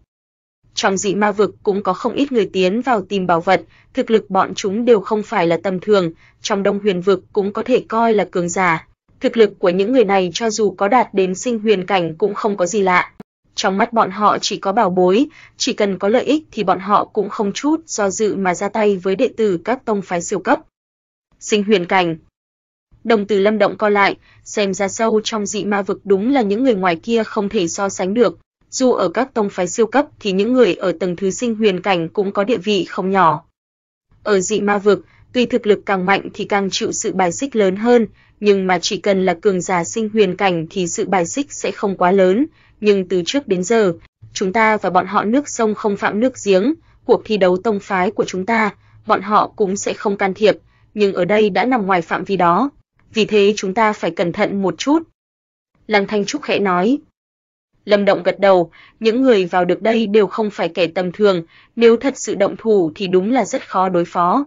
trong dị ma vực cũng có không ít người tiến vào tìm bảo vật, thực lực bọn chúng đều không phải là tầm thường, trong Đông Huyền vực cũng có thể coi là cường giả. Thực lực của những người này cho dù có đạt đến sinh huyền cảnh cũng không có gì lạ. Trong mắt bọn họ chỉ có bảo bối, chỉ cần có lợi ích thì bọn họ cũng không chút do dự mà ra tay với đệ tử các tông phái siêu cấp. Sinh huyền cảnh Đồng từ lâm động co lại, xem ra sâu trong dị ma vực đúng là những người ngoài kia không thể so sánh được, dù ở các tông phái siêu cấp thì những người ở tầng thứ sinh huyền cảnh cũng có địa vị không nhỏ. Ở dị ma vực, tuy thực lực càng mạnh thì càng chịu sự bài xích lớn hơn, nhưng mà chỉ cần là cường giả sinh huyền cảnh thì sự bài xích sẽ không quá lớn, nhưng từ trước đến giờ, chúng ta và bọn họ nước sông không phạm nước giếng, cuộc thi đấu tông phái của chúng ta, bọn họ cũng sẽ không can thiệp, nhưng ở đây đã nằm ngoài phạm vi đó, vì thế chúng ta phải cẩn thận một chút. Lăng Thanh Trúc khẽ nói, Lâm Động gật đầu, những người vào được đây đều không phải kẻ tầm thường, nếu thật sự động thủ thì đúng là rất khó đối phó.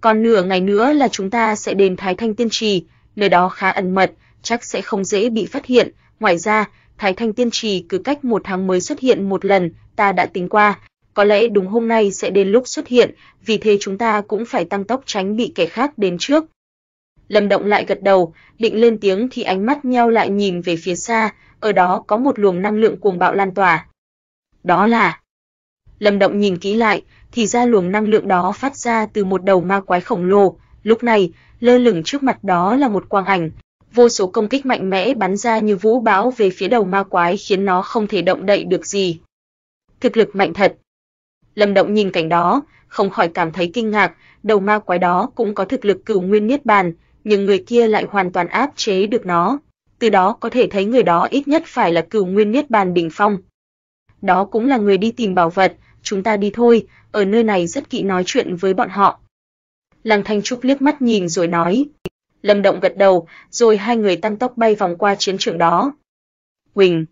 Còn nửa ngày nữa là chúng ta sẽ đến Thái Thanh Tiên Trì, nơi đó khá ẩn mật, chắc sẽ không dễ bị phát hiện, ngoài ra, Thái Thanh Tiên Trì cứ cách một tháng mới xuất hiện một lần, ta đã tính qua, có lẽ đúng hôm nay sẽ đến lúc xuất hiện, vì thế chúng ta cũng phải tăng tốc tránh bị kẻ khác đến trước. Lâm Động lại gật đầu, định lên tiếng thì ánh mắt nheo lại nhìn về phía xa, ở đó có một luồng năng lượng cuồng bạo lan tỏa. Đó là Lâm Động nhìn kỹ lại, thì ra luồng năng lượng đó phát ra từ một đầu ma quái khổng lồ, lúc này, lơ lửng trước mặt đó là một quang ảnh, vô số công kích mạnh mẽ bắn ra như vũ bão về phía đầu ma quái khiến nó không thể động đậy được gì. Thực lực mạnh thật. Lâm Động nhìn cảnh đó, không khỏi cảm thấy kinh ngạc, đầu ma quái đó cũng có thực lực cửu nguyên niết bàn, nhưng người kia lại hoàn toàn áp chế được nó từ đó có thể thấy người đó ít nhất phải là cửu nguyên niết bàn đỉnh phong. Đó cũng là người đi tìm bảo vật, chúng ta đi thôi, ở nơi này rất kỵ nói chuyện với bọn họ. Lăng Thanh Trúc liếc mắt nhìn rồi nói, Lâm Động gật đầu, rồi hai người tăng tốc bay vòng qua chiến trường đó. Huỳnh.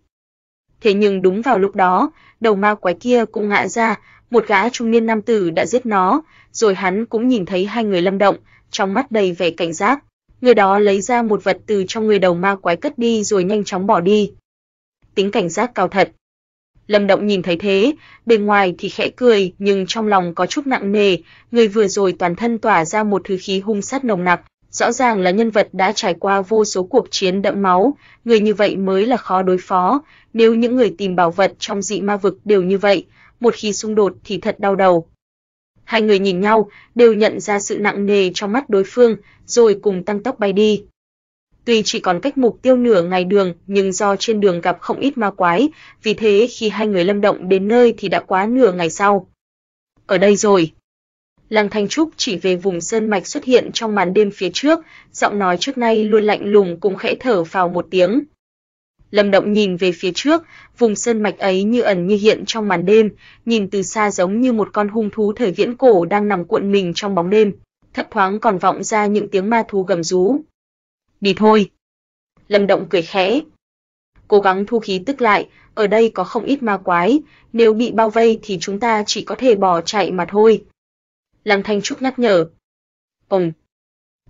Thế nhưng đúng vào lúc đó, đầu ma quái kia cũng ngã ra, một gã trung niên nam tử đã giết nó, rồi hắn cũng nhìn thấy hai người Lâm Động, trong mắt đầy vẻ cảnh giác người đó lấy ra một vật từ trong người đầu ma quái cất đi rồi nhanh chóng bỏ đi. Tính cảnh giác cao thật. Lâm Động nhìn thấy thế, bề ngoài thì khẽ cười, nhưng trong lòng có chút nặng nề, người vừa rồi toàn thân tỏa ra một thứ khí hung sát nồng nặc, rõ ràng là nhân vật đã trải qua vô số cuộc chiến đẫm máu, người như vậy mới là khó đối phó, nếu những người tìm bảo vật trong dị ma vực đều như vậy, một khi xung đột thì thật đau đầu. Hai người nhìn nhau, đều nhận ra sự nặng nề trong mắt đối phương, rồi cùng tăng tốc bay đi. Tuy chỉ còn cách mục tiêu nửa ngày đường, nhưng do trên đường gặp không ít ma quái, vì thế khi hai người lâm động đến nơi thì đã quá nửa ngày sau. Ở đây rồi. Lăng Thanh Trúc chỉ về vùng sơn mạch xuất hiện trong màn đêm phía trước, giọng nói trước nay luôn lạnh lùng cùng khẽ thở vào một tiếng, Lâm Động nhìn về phía trước, vùng sơn mạch ấy như ẩn như hiện trong màn đêm, nhìn từ xa giống như một con hung thú thời viễn cổ đang nằm cuộn mình trong bóng đêm, thấp thoáng còn vọng ra những tiếng ma thú gầm rú. "Đi thôi." Lâm Động cười khẽ, cố gắng thu khí tức lại, ở đây có không ít ma quái, nếu bị bao vây thì chúng ta chỉ có thể bỏ chạy mà thôi." Lăng Thanh Trúc nhắc nhở. "Ừm."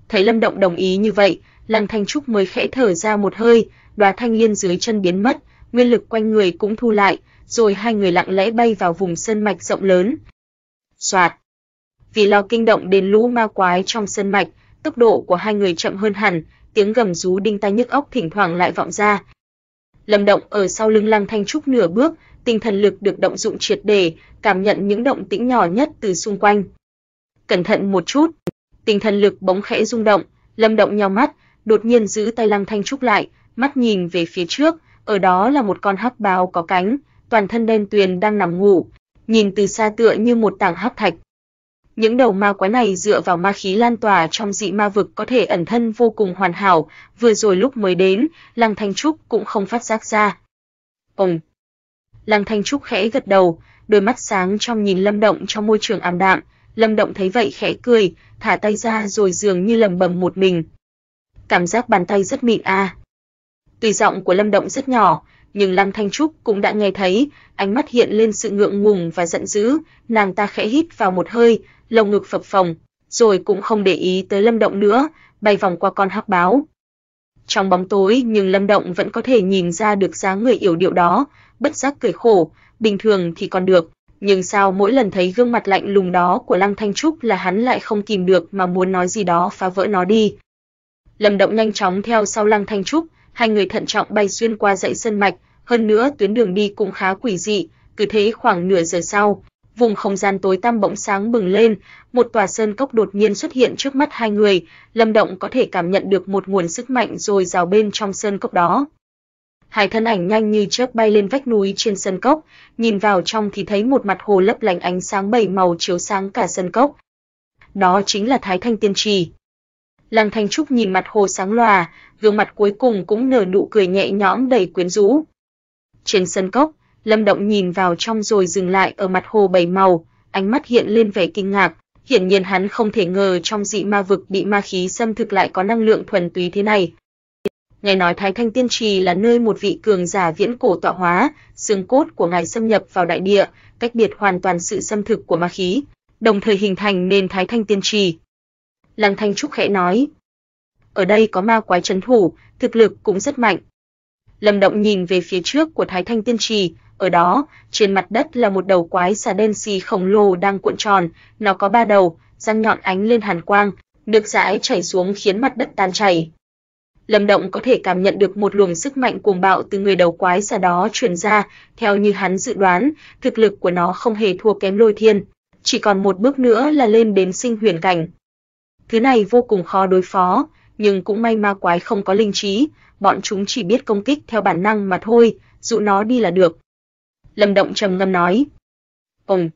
Thấy Lâm Động đồng ý như vậy, Lăng Thanh Trúc mới khẽ thở ra một hơi, đóa thanh liên dưới chân biến mất, nguyên lực quanh người cũng thu lại, rồi hai người lặng lẽ bay vào vùng sơn mạch rộng lớn. Soạt. Vì lo kinh động đến lũ ma quái trong sơn mạch, tốc độ của hai người chậm hơn hẳn, tiếng gầm rú đinh tai nhức óc thỉnh thoảng lại vọng ra. Lâm Động ở sau lưng Lăng Thanh Trúc nửa bước, tinh thần lực được động dụng triệt để, cảm nhận những động tĩnh nhỏ nhất từ xung quanh. Cẩn thận một chút, tinh thần lực bỗng khẽ rung động, Lâm Động nhíu mắt, đột nhiên giữ tay Lăng Thanh Trúc lại, mắt nhìn về phía trước, ở đó là một con hắc báo có cánh, toàn thân đen tuyền đang nằm ngủ, nhìn từ xa tựa như một tảng hắc thạch. Những đầu ma quái này dựa vào ma khí lan tỏa trong dị ma vực có thể ẩn thân vô cùng hoàn hảo, vừa rồi lúc mới đến, Lăng Thanh Trúc cũng không phát giác ra. Ùng. Lăng Thanh Trúc khẽ gật đầu, đôi mắt sáng trong nhìn Lâm Động trong môi trường ảm đạm, Lâm Động thấy vậy khẽ cười, thả tay ra rồi dường như lầm bầm một mình. Cảm giác bàn tay rất mịn a. À. Tuy giọng của Lâm Động rất nhỏ, nhưng Lăng Thanh Trúc cũng đã nghe thấy, ánh mắt hiện lên sự ngượng ngùng và giận dữ, nàng ta khẽ hít vào một hơi, lồng ngực phập phồng, rồi cũng không để ý tới Lâm Động nữa, bay vòng qua con hắc báo. Trong bóng tối nhưng Lâm Động vẫn có thể nhìn ra được dáng người yếu điệu đó, bất giác cười khổ, bình thường thì còn được, nhưng sao mỗi lần thấy gương mặt lạnh lùng đó của Lăng Thanh Trúc là hắn lại không kìm được mà muốn nói gì đó phá vỡ nó đi. Lâm Động nhanh chóng theo sau Lăng Thanh Trúc, hai người thận trọng bay xuyên qua dãy sơn mạch, hơn nữa tuyến đường đi cũng khá quỷ dị, cứ thế khoảng nửa giờ sau, vùng không gian tối tăm bỗng sáng bừng lên, một tòa sơn cốc đột nhiên xuất hiện trước mắt hai người, Lâm Động có thể cảm nhận được một nguồn sức mạnh rồi rào bên trong sơn cốc đó. Hai thân ảnh nhanh như chớp bay lên vách núi trên sơn cốc, nhìn vào trong thì thấy một mặt hồ lấp lánh ánh sáng bảy màu chiếu sáng cả sơn cốc. Đó chính là Thái Thanh Tiên Trì. Lăng Thanh Trúc nhìn mặt hồ sáng loà, gương mặt cuối cùng cũng nở nụ cười nhẹ nhõm đầy quyến rũ. Trên sân cốc, Lâm Động nhìn vào trong rồi dừng lại ở mặt hồ bảy màu, ánh mắt hiện lên vẻ kinh ngạc, hiển nhiên hắn không thể ngờ trong dị ma vực bị ma khí xâm thực lại có năng lượng thuần túy thế này. Nghe nói Thái Thanh Tiên Trì là nơi một vị cường giả viễn cổ tọa hóa, xương cốt của ngài xâm nhập vào đại địa, cách biệt hoàn toàn sự xâm thực của ma khí, đồng thời hình thành nên Thái Thanh Tiên Trì. Lăng Thanh Trúc khẽ nói. Ở đây có ma quái trấn thủ, thực lực cũng rất mạnh. Lâm Động nhìn về phía trước của Thái Thanh Tiên Trì, ở đó, trên mặt đất là một đầu quái xà đen xì khổng lồ đang cuộn tròn, nó có ba đầu, răng nhọn ánh lên hàn quang, nước dãi chảy xuống khiến mặt đất tan chảy. Lâm Động có thể cảm nhận được một luồng sức mạnh cuồng bạo từ người đầu quái xà đó truyền ra, theo như hắn dự đoán, thực lực của nó không hề thua kém Lôi Thiên, chỉ còn một bước nữa là lên đến sinh huyền cảnh, Thứ này vô cùng khó đối phó, nhưng cũng may ma quái không có linh trí, bọn chúng chỉ biết công kích theo bản năng mà thôi, dụ nó đi là được. Lâm Động trầm ngâm nói. Ừm.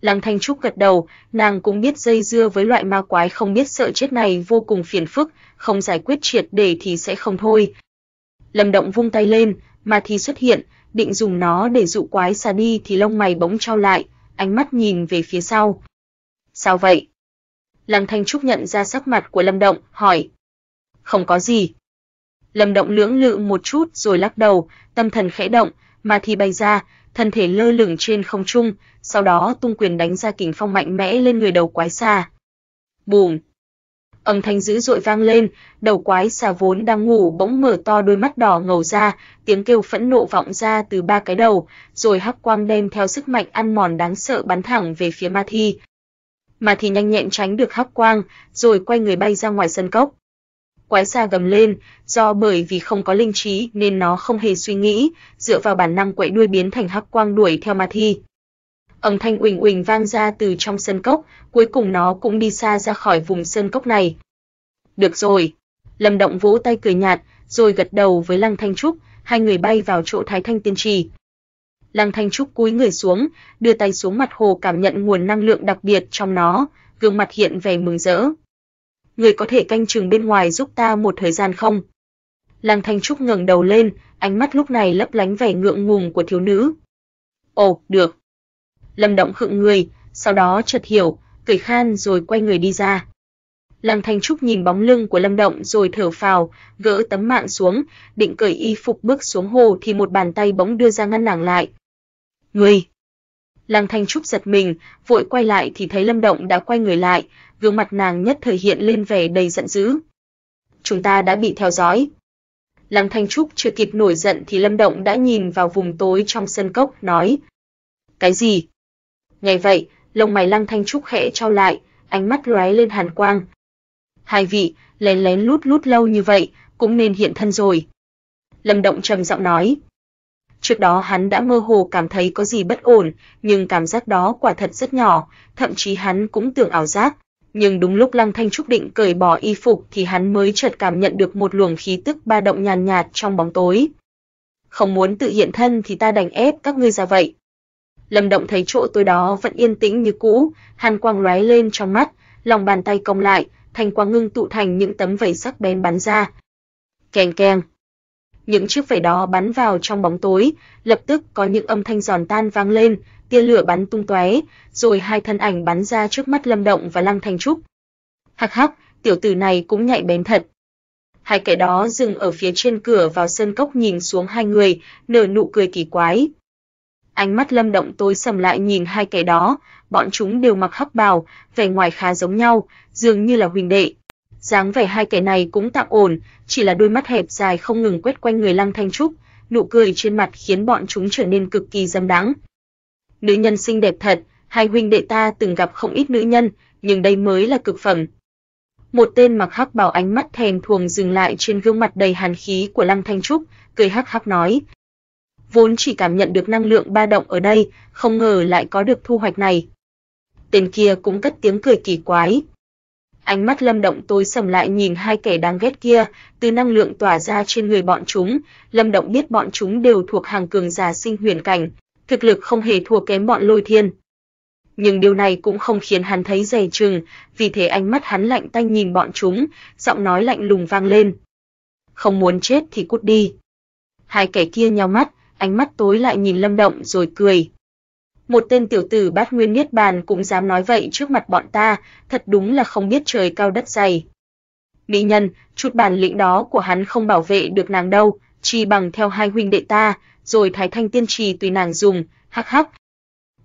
Lăng Thanh Trúc gật đầu, nàng cũng biết dây dưa với loại ma quái không biết sợ chết này vô cùng phiền phức, không giải quyết triệt để thì sẽ không thôi. Lâm Động vung tay lên, ma thi xuất hiện, định dùng nó để dụ quái xa đi thì lông mày bỗng trao lại, ánh mắt nhìn về phía sau. Sao vậy? Lăng Thanh Trúc nhận ra sắc mặt của Lâm Động, hỏi. Không có gì. Lâm Động lưỡng lự một chút rồi lắc đầu, tâm thần khẽ động, mà thì bay ra, thân thể lơ lửng trên không trung, sau đó tung quyền đánh ra kình phong mạnh mẽ lên người đầu quái xa. Bùm! Âm thanh dữ dội vang lên, đầu quái xà vốn đang ngủ bỗng mở to đôi mắt đỏ ngầu ra, tiếng kêu phẫn nộ vọng ra từ ba cái đầu, rồi hắc quang đem theo sức mạnh ăn mòn đáng sợ bắn thẳng về phía ma thi, mà thì nhanh nhẹn tránh được hắc quang, rồi quay người bay ra ngoài sân cốc. Quái xa gầm lên, do bởi vì không có linh trí nên nó không hề suy nghĩ, dựa vào bản năng quậy đuôi biến thành hắc quang đuổi theo ma thi. Âm thanh uỳnh uỳnh vang ra từ trong sân cốc, cuối cùng nó cũng đi xa ra khỏi vùng sân cốc này. Được rồi, Lâm Động vỗ tay cười nhạt, rồi gật đầu với Lăng Thanh Trúc, hai người bay vào chỗ Thái Thanh Tiên Trì. Lăng Thanh Trúc cúi người xuống, đưa tay xuống mặt hồ cảm nhận nguồn năng lượng đặc biệt trong nó, gương mặt hiện vẻ mừng rỡ. Người có thể canh chừng bên ngoài giúp ta một thời gian không? Lăng Thanh Trúc ngẩng đầu lên, ánh mắt lúc này lấp lánh vẻ ngượng ngùng của thiếu nữ. Ồ, được. Lâm Động khựng người, sau đó chợt hiểu, cười khan rồi quay người đi ra. Lăng Thanh Trúc nhìn bóng lưng của Lâm Động rồi thở phào, gỡ tấm mạng xuống, định cởi y phục bước xuống hồ thì một bàn tay bỗng đưa ra ngăn nàng lại, Ngươi! Lăng Thanh Trúc giật mình, vội quay lại thì thấy Lâm Động đã quay người lại, gương mặt nàng nhất thời hiện lên vẻ đầy giận dữ. Chúng ta đã bị theo dõi. Lăng Thanh Trúc chưa kịp nổi giận thì Lâm Động đã nhìn vào vùng tối trong sân cốc, nói. Cái gì? Ngay vậy, lông mày Lăng Thanh Trúc khẽ trao lại, ánh mắt lóe lên hàn quang. Hai vị, lén lén lút lút lâu như vậy, cũng nên hiện thân rồi. Lâm Động trầm giọng nói. Trước đó hắn đã mơ hồ cảm thấy có gì bất ổn, nhưng cảm giác đó quả thật rất nhỏ, thậm chí hắn cũng tưởng ảo giác. Nhưng đúng lúc Lăng Thanh Trúc định cởi bỏ y phục thì hắn mới chợt cảm nhận được một luồng khí tức ba động nhàn nhạt, trong bóng tối. Không muốn tự hiện thân thì ta đành ép các ngươi ra vậy. Lâm Động thấy chỗ tối đó vẫn yên tĩnh như cũ, hàn quang lóe lên trong mắt, lòng bàn tay cong lại, Thanh quang ngưng tụ thành những tấm vảy sắc bén bắn ra. Keng keng những chiếc vẩy đó bắn vào trong bóng tối, lập tức có những âm thanh giòn tan vang lên, tia lửa bắn tung tóe, rồi hai thân ảnh bắn ra trước mắt Lâm Động và Lăng Thành Trúc. Hắc hắc, tiểu tử này cũng nhạy bén thật. Hai kẻ đó dừng ở phía trên cửa vào sân cốc nhìn xuống hai người, nở nụ cười kỳ quái. Ánh mắt Lâm Động tối sầm lại nhìn hai kẻ đó, bọn chúng đều mặc hắc bào, vẻ ngoài khá giống nhau, dường như là huynh đệ dáng vẻ hai kẻ này cũng tạm ổn, chỉ là đôi mắt hẹp dài không ngừng quét quanh người Lăng Thanh Trúc, nụ cười trên mặt khiến bọn chúng trở nên cực kỳ dâm đáng. Nữ nhân xinh đẹp thật, hai huynh đệ ta từng gặp không ít nữ nhân, nhưng đây mới là cực phẩm. Một tên mặc hắc bào ánh mắt thèm thuồng dừng lại trên gương mặt đầy hàn khí của Lăng Thanh Trúc, cười hắc hắc nói: "Vốn chỉ cảm nhận được năng lượng ba động ở đây, không ngờ lại có được thu hoạch này." Tên kia cũng cất tiếng cười kỳ quái, Ánh mắt Lâm Động tối sầm lại nhìn hai kẻ đáng ghét kia, từ năng lượng tỏa ra trên người bọn chúng, Lâm Động biết bọn chúng đều thuộc hàng cường giả sinh huyền cảnh, thực lực không hề thua kém bọn Lôi Thiên. Nhưng điều này cũng không khiến hắn thấy dè chừng, vì thế ánh mắt hắn lạnh tanh nhìn bọn chúng, giọng nói lạnh lùng vang lên. Không muốn chết thì cút đi. Hai kẻ kia nhíu mắt, ánh mắt tối lại nhìn Lâm Động rồi cười, một tên tiểu tử bát nguyên niết bàn cũng dám nói vậy trước mặt bọn ta, thật đúng là không biết trời cao đất dày. Mỹ nhân, chút bản lĩnh đó của hắn không bảo vệ được nàng đâu, chỉ bằng theo hai huynh đệ ta, rồi Thái Thanh tiên trì tùy nàng dùng, hắc hắc.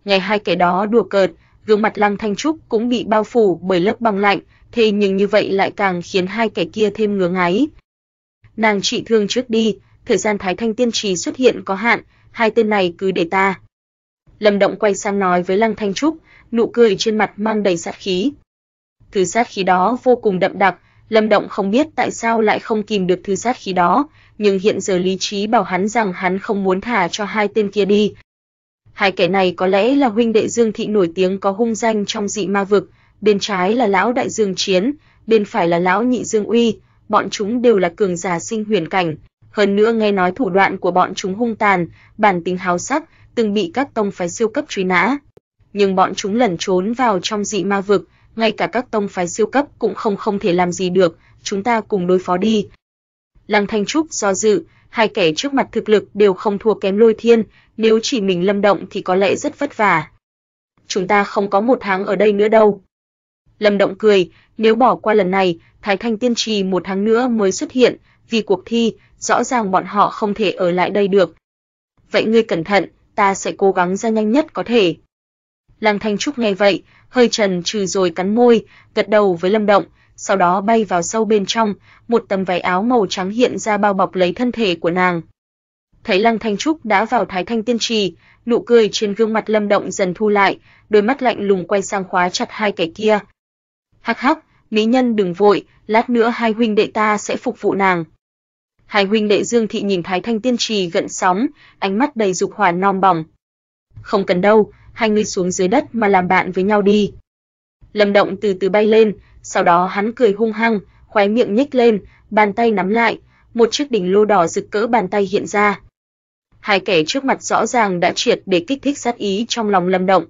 Ngày hai kẻ đó đùa cợt, gương mặt Lăng Thanh Trúc cũng bị bao phủ bởi lớp băng lạnh, thế nhưng như vậy lại càng khiến hai kẻ kia thêm ngứa ngáy. Nàng trị thương trước đi, thời gian Thái Thanh tiên trì xuất hiện có hạn, hai tên này cứ để ta. Lâm Động quay sang nói với Lăng Thanh Trúc, nụ cười trên mặt mang đầy sát khí. Thứ sát khí đó vô cùng đậm đặc, Lâm Động không biết tại sao lại không kìm được thứ sát khí đó, nhưng hiện giờ lý trí bảo hắn rằng hắn không muốn thả cho hai tên kia đi. Hai kẻ này có lẽ là huynh đệ Dương Thị nổi tiếng có hung danh trong dị ma vực, bên trái là lão đại Dương Chiến, bên phải là lão nhị Dương Uy, bọn chúng đều là cường giả sinh huyền cảnh, hơn nữa nghe nói thủ đoạn của bọn chúng hung tàn, bản tính háo sắc, từng bị các tông phái siêu cấp truy nã, nhưng bọn chúng lẩn trốn vào trong dị ma vực, ngay cả các tông phái siêu cấp cũng không không thể làm gì được, chúng ta cùng đối phó đi. Lăng Thanh Trúc do dự, hai kẻ trước mặt thực lực đều không thua kém Lôi Thiên, nếu chỉ mình Lâm Động thì có lẽ rất vất vả. Chúng ta không có một tháng ở đây nữa đâu. Lâm Động cười, nếu bỏ qua lần này, Thái Thanh Tiên Trì một tháng nữa mới xuất hiện, vì cuộc thi, rõ ràng bọn họ không thể ở lại đây được. Vậy ngươi cẩn thận, ta sẽ cố gắng ra nhanh nhất có thể. Lăng Thanh Trúc nghe vậy, hơi trần trừ rồi cắn môi, gật đầu với Lâm Động, sau đó bay vào sâu bên trong, một tấm váy áo màu trắng hiện ra bao bọc lấy thân thể của nàng. Thấy Lăng Thanh Trúc đã vào Thái Thanh Tiên Trì, nụ cười trên gương mặt Lâm Động dần thu lại, đôi mắt lạnh lùng quay sang khóa chặt hai kẻ kia. Hắc hắc, mỹ nhân đừng vội, lát nữa hai huynh đệ ta sẽ phục vụ nàng. Hai huynh đệ Dương Thị nhìn Thái Thanh Tiên Trì gận sóng, ánh mắt đầy dục hỏa non bỏng. Không cần đâu, hai ngươi xuống dưới đất mà làm bạn với nhau đi. Lâm Động từ từ bay lên, sau đó hắn cười hung hăng, khóe miệng nhếch lên, bàn tay nắm lại, một chiếc đỉnh lô đỏ rực cỡ bàn tay hiện ra. Hai kẻ trước mặt rõ ràng đã triệt để kích thích sát ý trong lòng Lâm Động.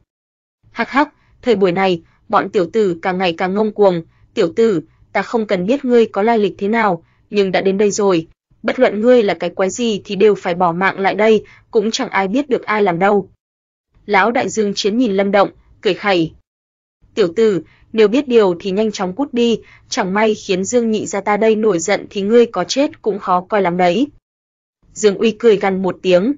Hắc hắc, thời buổi này, bọn tiểu tử càng ngày càng ngông cuồng, tiểu tử, ta không cần biết ngươi có lai lịch thế nào, nhưng đã đến đây rồi, bất luận ngươi là cái quái gì thì đều phải bỏ mạng lại đây, cũng chẳng ai biết được ai làm đâu. Lão đại dương chiến nhìn Lâm Động, cười khẩy. Tiểu tử, nếu biết điều thì nhanh chóng cút đi, chẳng may khiến Dương nhị gia ta đây nổi giận thì ngươi có chết cũng khó coi lắm đấy. Dương Uy cười gằn một tiếng.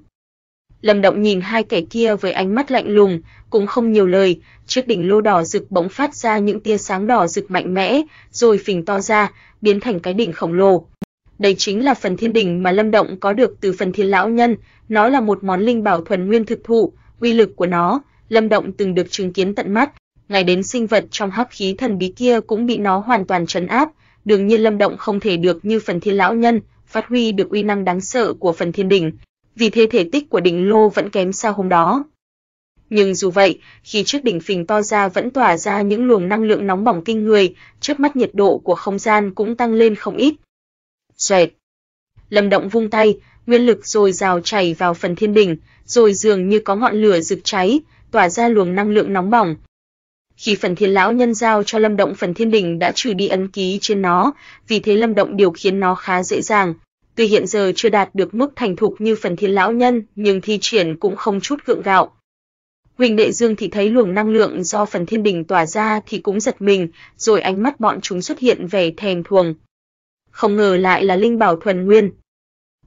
Lâm Động nhìn hai kẻ kia với ánh mắt lạnh lùng, cũng không nhiều lời, chiếc đỉnh lô đỏ rực bỗng phát ra những tia sáng đỏ rực mạnh mẽ, rồi phình to ra, biến thành cái đỉnh khổng lồ, đây chính là phần thiên đỉnh mà Lâm Động có được từ phần thiên lão nhân, nó là một món linh bảo thuần nguyên thực thụ, uy lực của nó, Lâm Động từng được chứng kiến tận mắt, ngay đến sinh vật trong hắc khí thần bí kia cũng bị nó hoàn toàn trấn áp, đương nhiên Lâm Động không thể được như phần thiên lão nhân, phát huy được uy năng đáng sợ của phần thiên đỉnh, vì thế thể tích của đỉnh lô vẫn kém xa hôm đó. Nhưng dù vậy, khi chiếc đỉnh phình to ra vẫn tỏa ra những luồng năng lượng nóng bỏng kinh người, chớp mắt nhiệt độ của không gian cũng tăng lên không ít, xoẹt. Lâm Động vung tay, nguyên lực rồi rào chảy vào phần thiên đỉnh, rồi dường như có ngọn lửa rực cháy, tỏa ra luồng năng lượng nóng bỏng. Khi phần thiên lão nhân giao cho Lâm Động phần thiên đỉnh đã trừ đi ấn ký trên nó, vì thế Lâm Động điều khiến nó khá dễ dàng. Tuy hiện giờ chưa đạt được mức thành thục như phần thiên lão nhân, nhưng thi triển cũng không chút gượng gạo. Huỳnh Đệ Dương thì thấy luồng năng lượng do phần thiên đỉnh tỏa ra thì cũng giật mình, rồi ánh mắt bọn chúng xuất hiện vẻ thèm thuồng không ngờ lại là linh bảo thuần nguyên.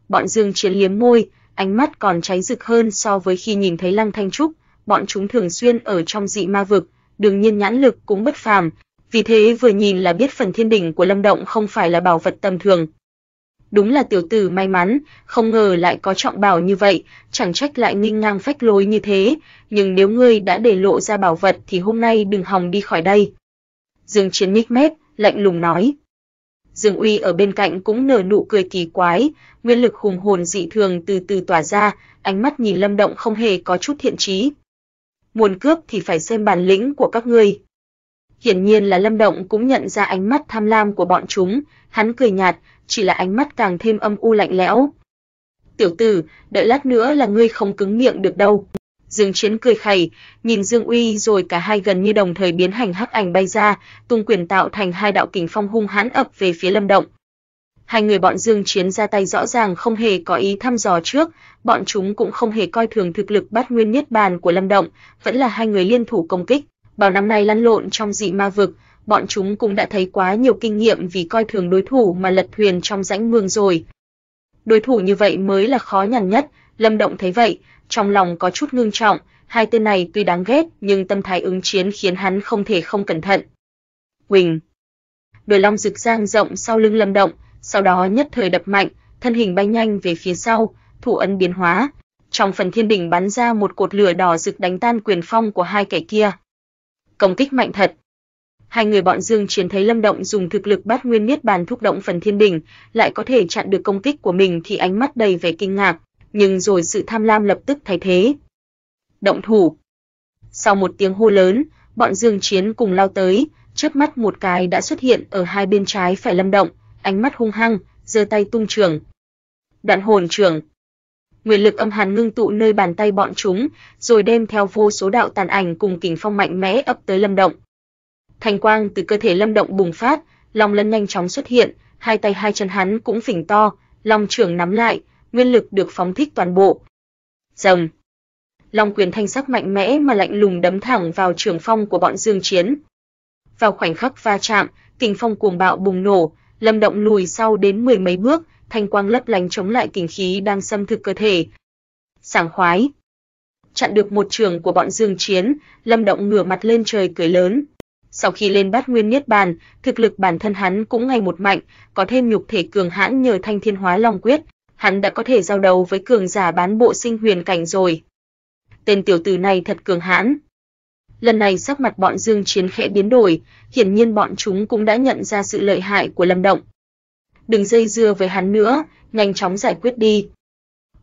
Bọn Dương Chiến liếm môi, ánh mắt còn cháy rực hơn so với khi nhìn thấy Lăng Thanh Trúc, bọn chúng thường xuyên ở trong dị ma vực, đương nhiên nhãn lực cũng bất phàm, vì thế vừa nhìn là biết phần thiên đỉnh của Lâm Động không phải là bảo vật tầm thường. Đúng là tiểu tử may mắn, không ngờ lại có trọng bảo như vậy, chẳng trách lại nghênh ngang phách lối như thế, nhưng nếu ngươi đã để lộ ra bảo vật thì hôm nay đừng hòng đi khỏi đây. Dương Chiến nhích mép, lạnh lùng nói. Dương Uy ở bên cạnh cũng nở nụ cười kỳ quái, nguyên lực hùng hồn dị thường từ từ tỏa ra, ánh mắt nhìn Lâm Động không hề có chút thiện trí. Muốn cướp thì phải xem bản lĩnh của các ngươi. Hiển nhiên là Lâm Động cũng nhận ra ánh mắt tham lam của bọn chúng, hắn cười nhạt, chỉ là ánh mắt càng thêm âm u lạnh lẽo. "Tiểu tử, đợi lát nữa là ngươi không cứng miệng được đâu." Dương Chiến cười khẩy, nhìn Dương Uy rồi cả hai gần như đồng thời biến hành hắc ảnh bay ra, tung quyền tạo thành hai đạo kình phong hung hãn ập về phía Lâm Động. Hai người bọn Dương Chiến ra tay rõ ràng không hề có ý thăm dò trước, bọn chúng cũng không hề coi thường thực lực bát nguyên nhất bàn của Lâm Động, vẫn là hai người liên thủ công kích. Bao năm nay lăn lộn trong dị ma vực, bọn chúng cũng đã thấy quá nhiều kinh nghiệm vì coi thường đối thủ mà lật thuyền trong rãnh mương rồi. Đối thủ như vậy mới là khó nhằn nhất, Lâm Động thấy vậy, trong lòng có chút ngưng trọng, hai tên này tuy đáng ghét nhưng tâm thái ứng chiến khiến hắn không thể không cẩn thận. Huỳnh. Đôi long rực giang rộng sau lưng Lâm Động, sau đó nhất thời đập mạnh, thân hình bay nhanh về phía sau, thủ ấn biến hóa, trong phần thiên đỉnh bắn ra một cột lửa đỏ rực đánh tan quyền phong của hai kẻ kia. Công kích mạnh thật. Hai người bọn Dương Chiến thấy Lâm Động dùng thực lực bát nguyên niết bàn thúc động phần thiên đỉnh, lại có thể chặn được công kích của mình thì ánh mắt đầy vẻ kinh ngạc, nhưng rồi sự tham lam lập tức thay thế. Động thủ. Sau một tiếng hô lớn, bọn Dương Chiến cùng lao tới, chớp mắt một cái đã xuất hiện ở hai bên trái phải Lâm Động, ánh mắt hung hăng, giơ tay tung trường. Đoạn hồn trường. Nguyên lực âm hàn ngưng tụ nơi bàn tay bọn chúng, rồi đem theo vô số đạo tàn ảnh cùng kình phong mạnh mẽ ập tới Lâm Động. Thành quang từ cơ thể Lâm Động bùng phát, long lân nhanh chóng xuất hiện, hai tay hai chân hắn cũng phình to, long trưởng nắm lại, nguyên lực được phóng thích toàn bộ. Rồng. Long quyền thanh sắc mạnh mẽ mà lạnh lùng đấm thẳng vào trường phong của bọn Dương Chiến. Vào khoảnh khắc va chạm, kình phong cuồng bạo bùng nổ, Lâm Động lùi sau đến mười mấy bước, thanh quang lấp lánh chống lại kình khí đang xâm thực cơ thể. Sảng khoái. Chặn được một trường của bọn Dương Chiến, Lâm Động ngửa mặt lên trời cười lớn. Sau khi lên bát nguyên niết bàn, thực lực bản thân hắn cũng ngày một mạnh, có thêm nhục thể cường hãn nhờ thanh thiên hóa long quyết, hắn đã có thể giao đầu với cường giả bán bộ sinh huyền cảnh rồi. Tên tiểu tử này thật cường hãn. Lần này sắc mặt bọn Dương Chiến khẽ biến đổi, hiển nhiên bọn chúng cũng đã nhận ra sự lợi hại của Lâm Động. Đừng dây dưa với hắn nữa, nhanh chóng giải quyết đi.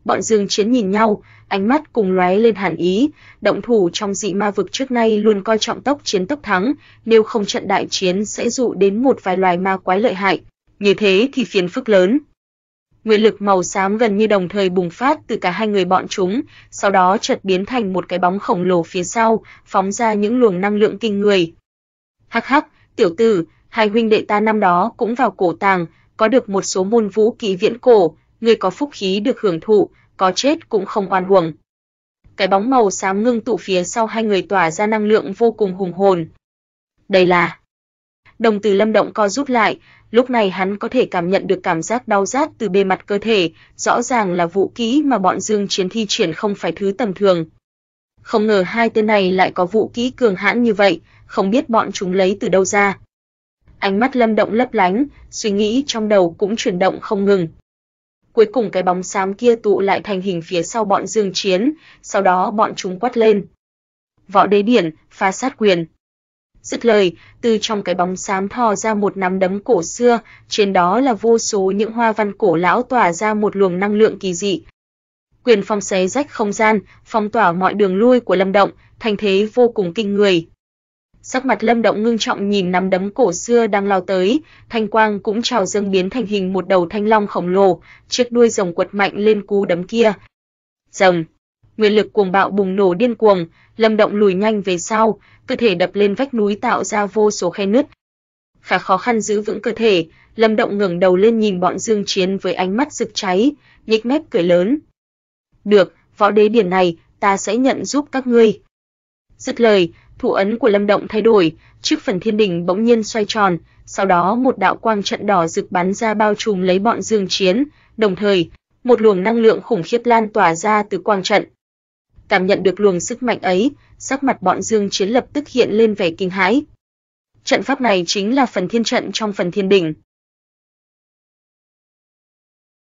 Bọn Dương Chiến nhìn nhau, ánh mắt cùng lóe lên hàn ý, động thủ trong dị ma vực trước nay luôn coi trọng tốc chiến tốc thắng, nếu không trận đại chiến sẽ dụ đến một vài loài ma quái lợi hại, như thế thì phiền phức lớn nguyện lực màu xám gần như đồng thời bùng phát từ cả hai người bọn chúng, sau đó chợt biến thành một cái bóng khổng lồ phía sau, phóng ra những luồng năng lượng kinh người. Hắc hắc, tiểu tử, hai huynh đệ ta năm đó cũng vào cổ tàng, có được một số môn vũ kỹ viễn cổ, người có phúc khí được hưởng thụ, có chết cũng không oan uổng. Cái bóng màu xám ngưng tụ phía sau hai người tỏa ra năng lượng vô cùng hùng hồn. Đây là đồng từ Lâm Động co rút lại, lúc này hắn có thể cảm nhận được cảm giác đau rát từ bề mặt cơ thể, rõ ràng là vũ khí mà bọn Dương Chiến thi triển không phải thứ tầm thường. Không ngờ hai tên này lại có vũ khí cường hãn như vậy, không biết bọn chúng lấy từ đâu ra. Ánh mắt Lâm Động lấp lánh, suy nghĩ trong đầu cũng chuyển động không ngừng. Cuối cùng cái bóng xám kia tụ lại thành hình phía sau bọn Dương Chiến, sau đó bọn chúng quát lên. Võ đế điển, phá sát quyền. Dứt lời, từ trong cái bóng xám thò ra một nắm đấm cổ xưa, trên đó là vô số những hoa văn cổ lão tỏa ra một luồng năng lượng kỳ dị. Quyền phong xé rách không gian, phong tỏa mọi đường lui của Lâm Động, thành thế vô cùng kinh người. Sắc mặt Lâm Động ngưng trọng nhìn nắm đấm cổ xưa đang lao tới, thanh quang cũng trào dâng biến thành hình một đầu thanh long khổng lồ, chiếc đuôi rồng quật mạnh lên cú đấm kia. Rồng nguyên lực cuồng bạo bùng nổ điên cuồng, Lâm Động lùi nhanh về sau, cơ thể đập lên vách núi tạo ra vô số khe nứt. khá khó khăn giữ vững cơ thể, Lâm Động ngẩng đầu lên nhìn bọn Dương Chiến với ánh mắt rực cháy, nhếch mép cười lớn. "Được, võ đế điển này, ta sẽ nhận giúp các ngươi." Dứt lời, thủ ấn của Lâm Động thay đổi, chiếc phần thiên đỉnh bỗng nhiên xoay tròn, sau đó một đạo quang trận đỏ rực bắn ra bao trùm lấy bọn Dương Chiến, đồng thời, một luồng năng lượng khủng khiếp lan tỏa ra từ quang trận, Cảm nhận được luồng sức mạnh ấy, sắc mặt bọn Dương Chiến lập tức hiện lên vẻ kinh hãi. Trận pháp này chính là phần thiên trận trong phần thiên đỉnh.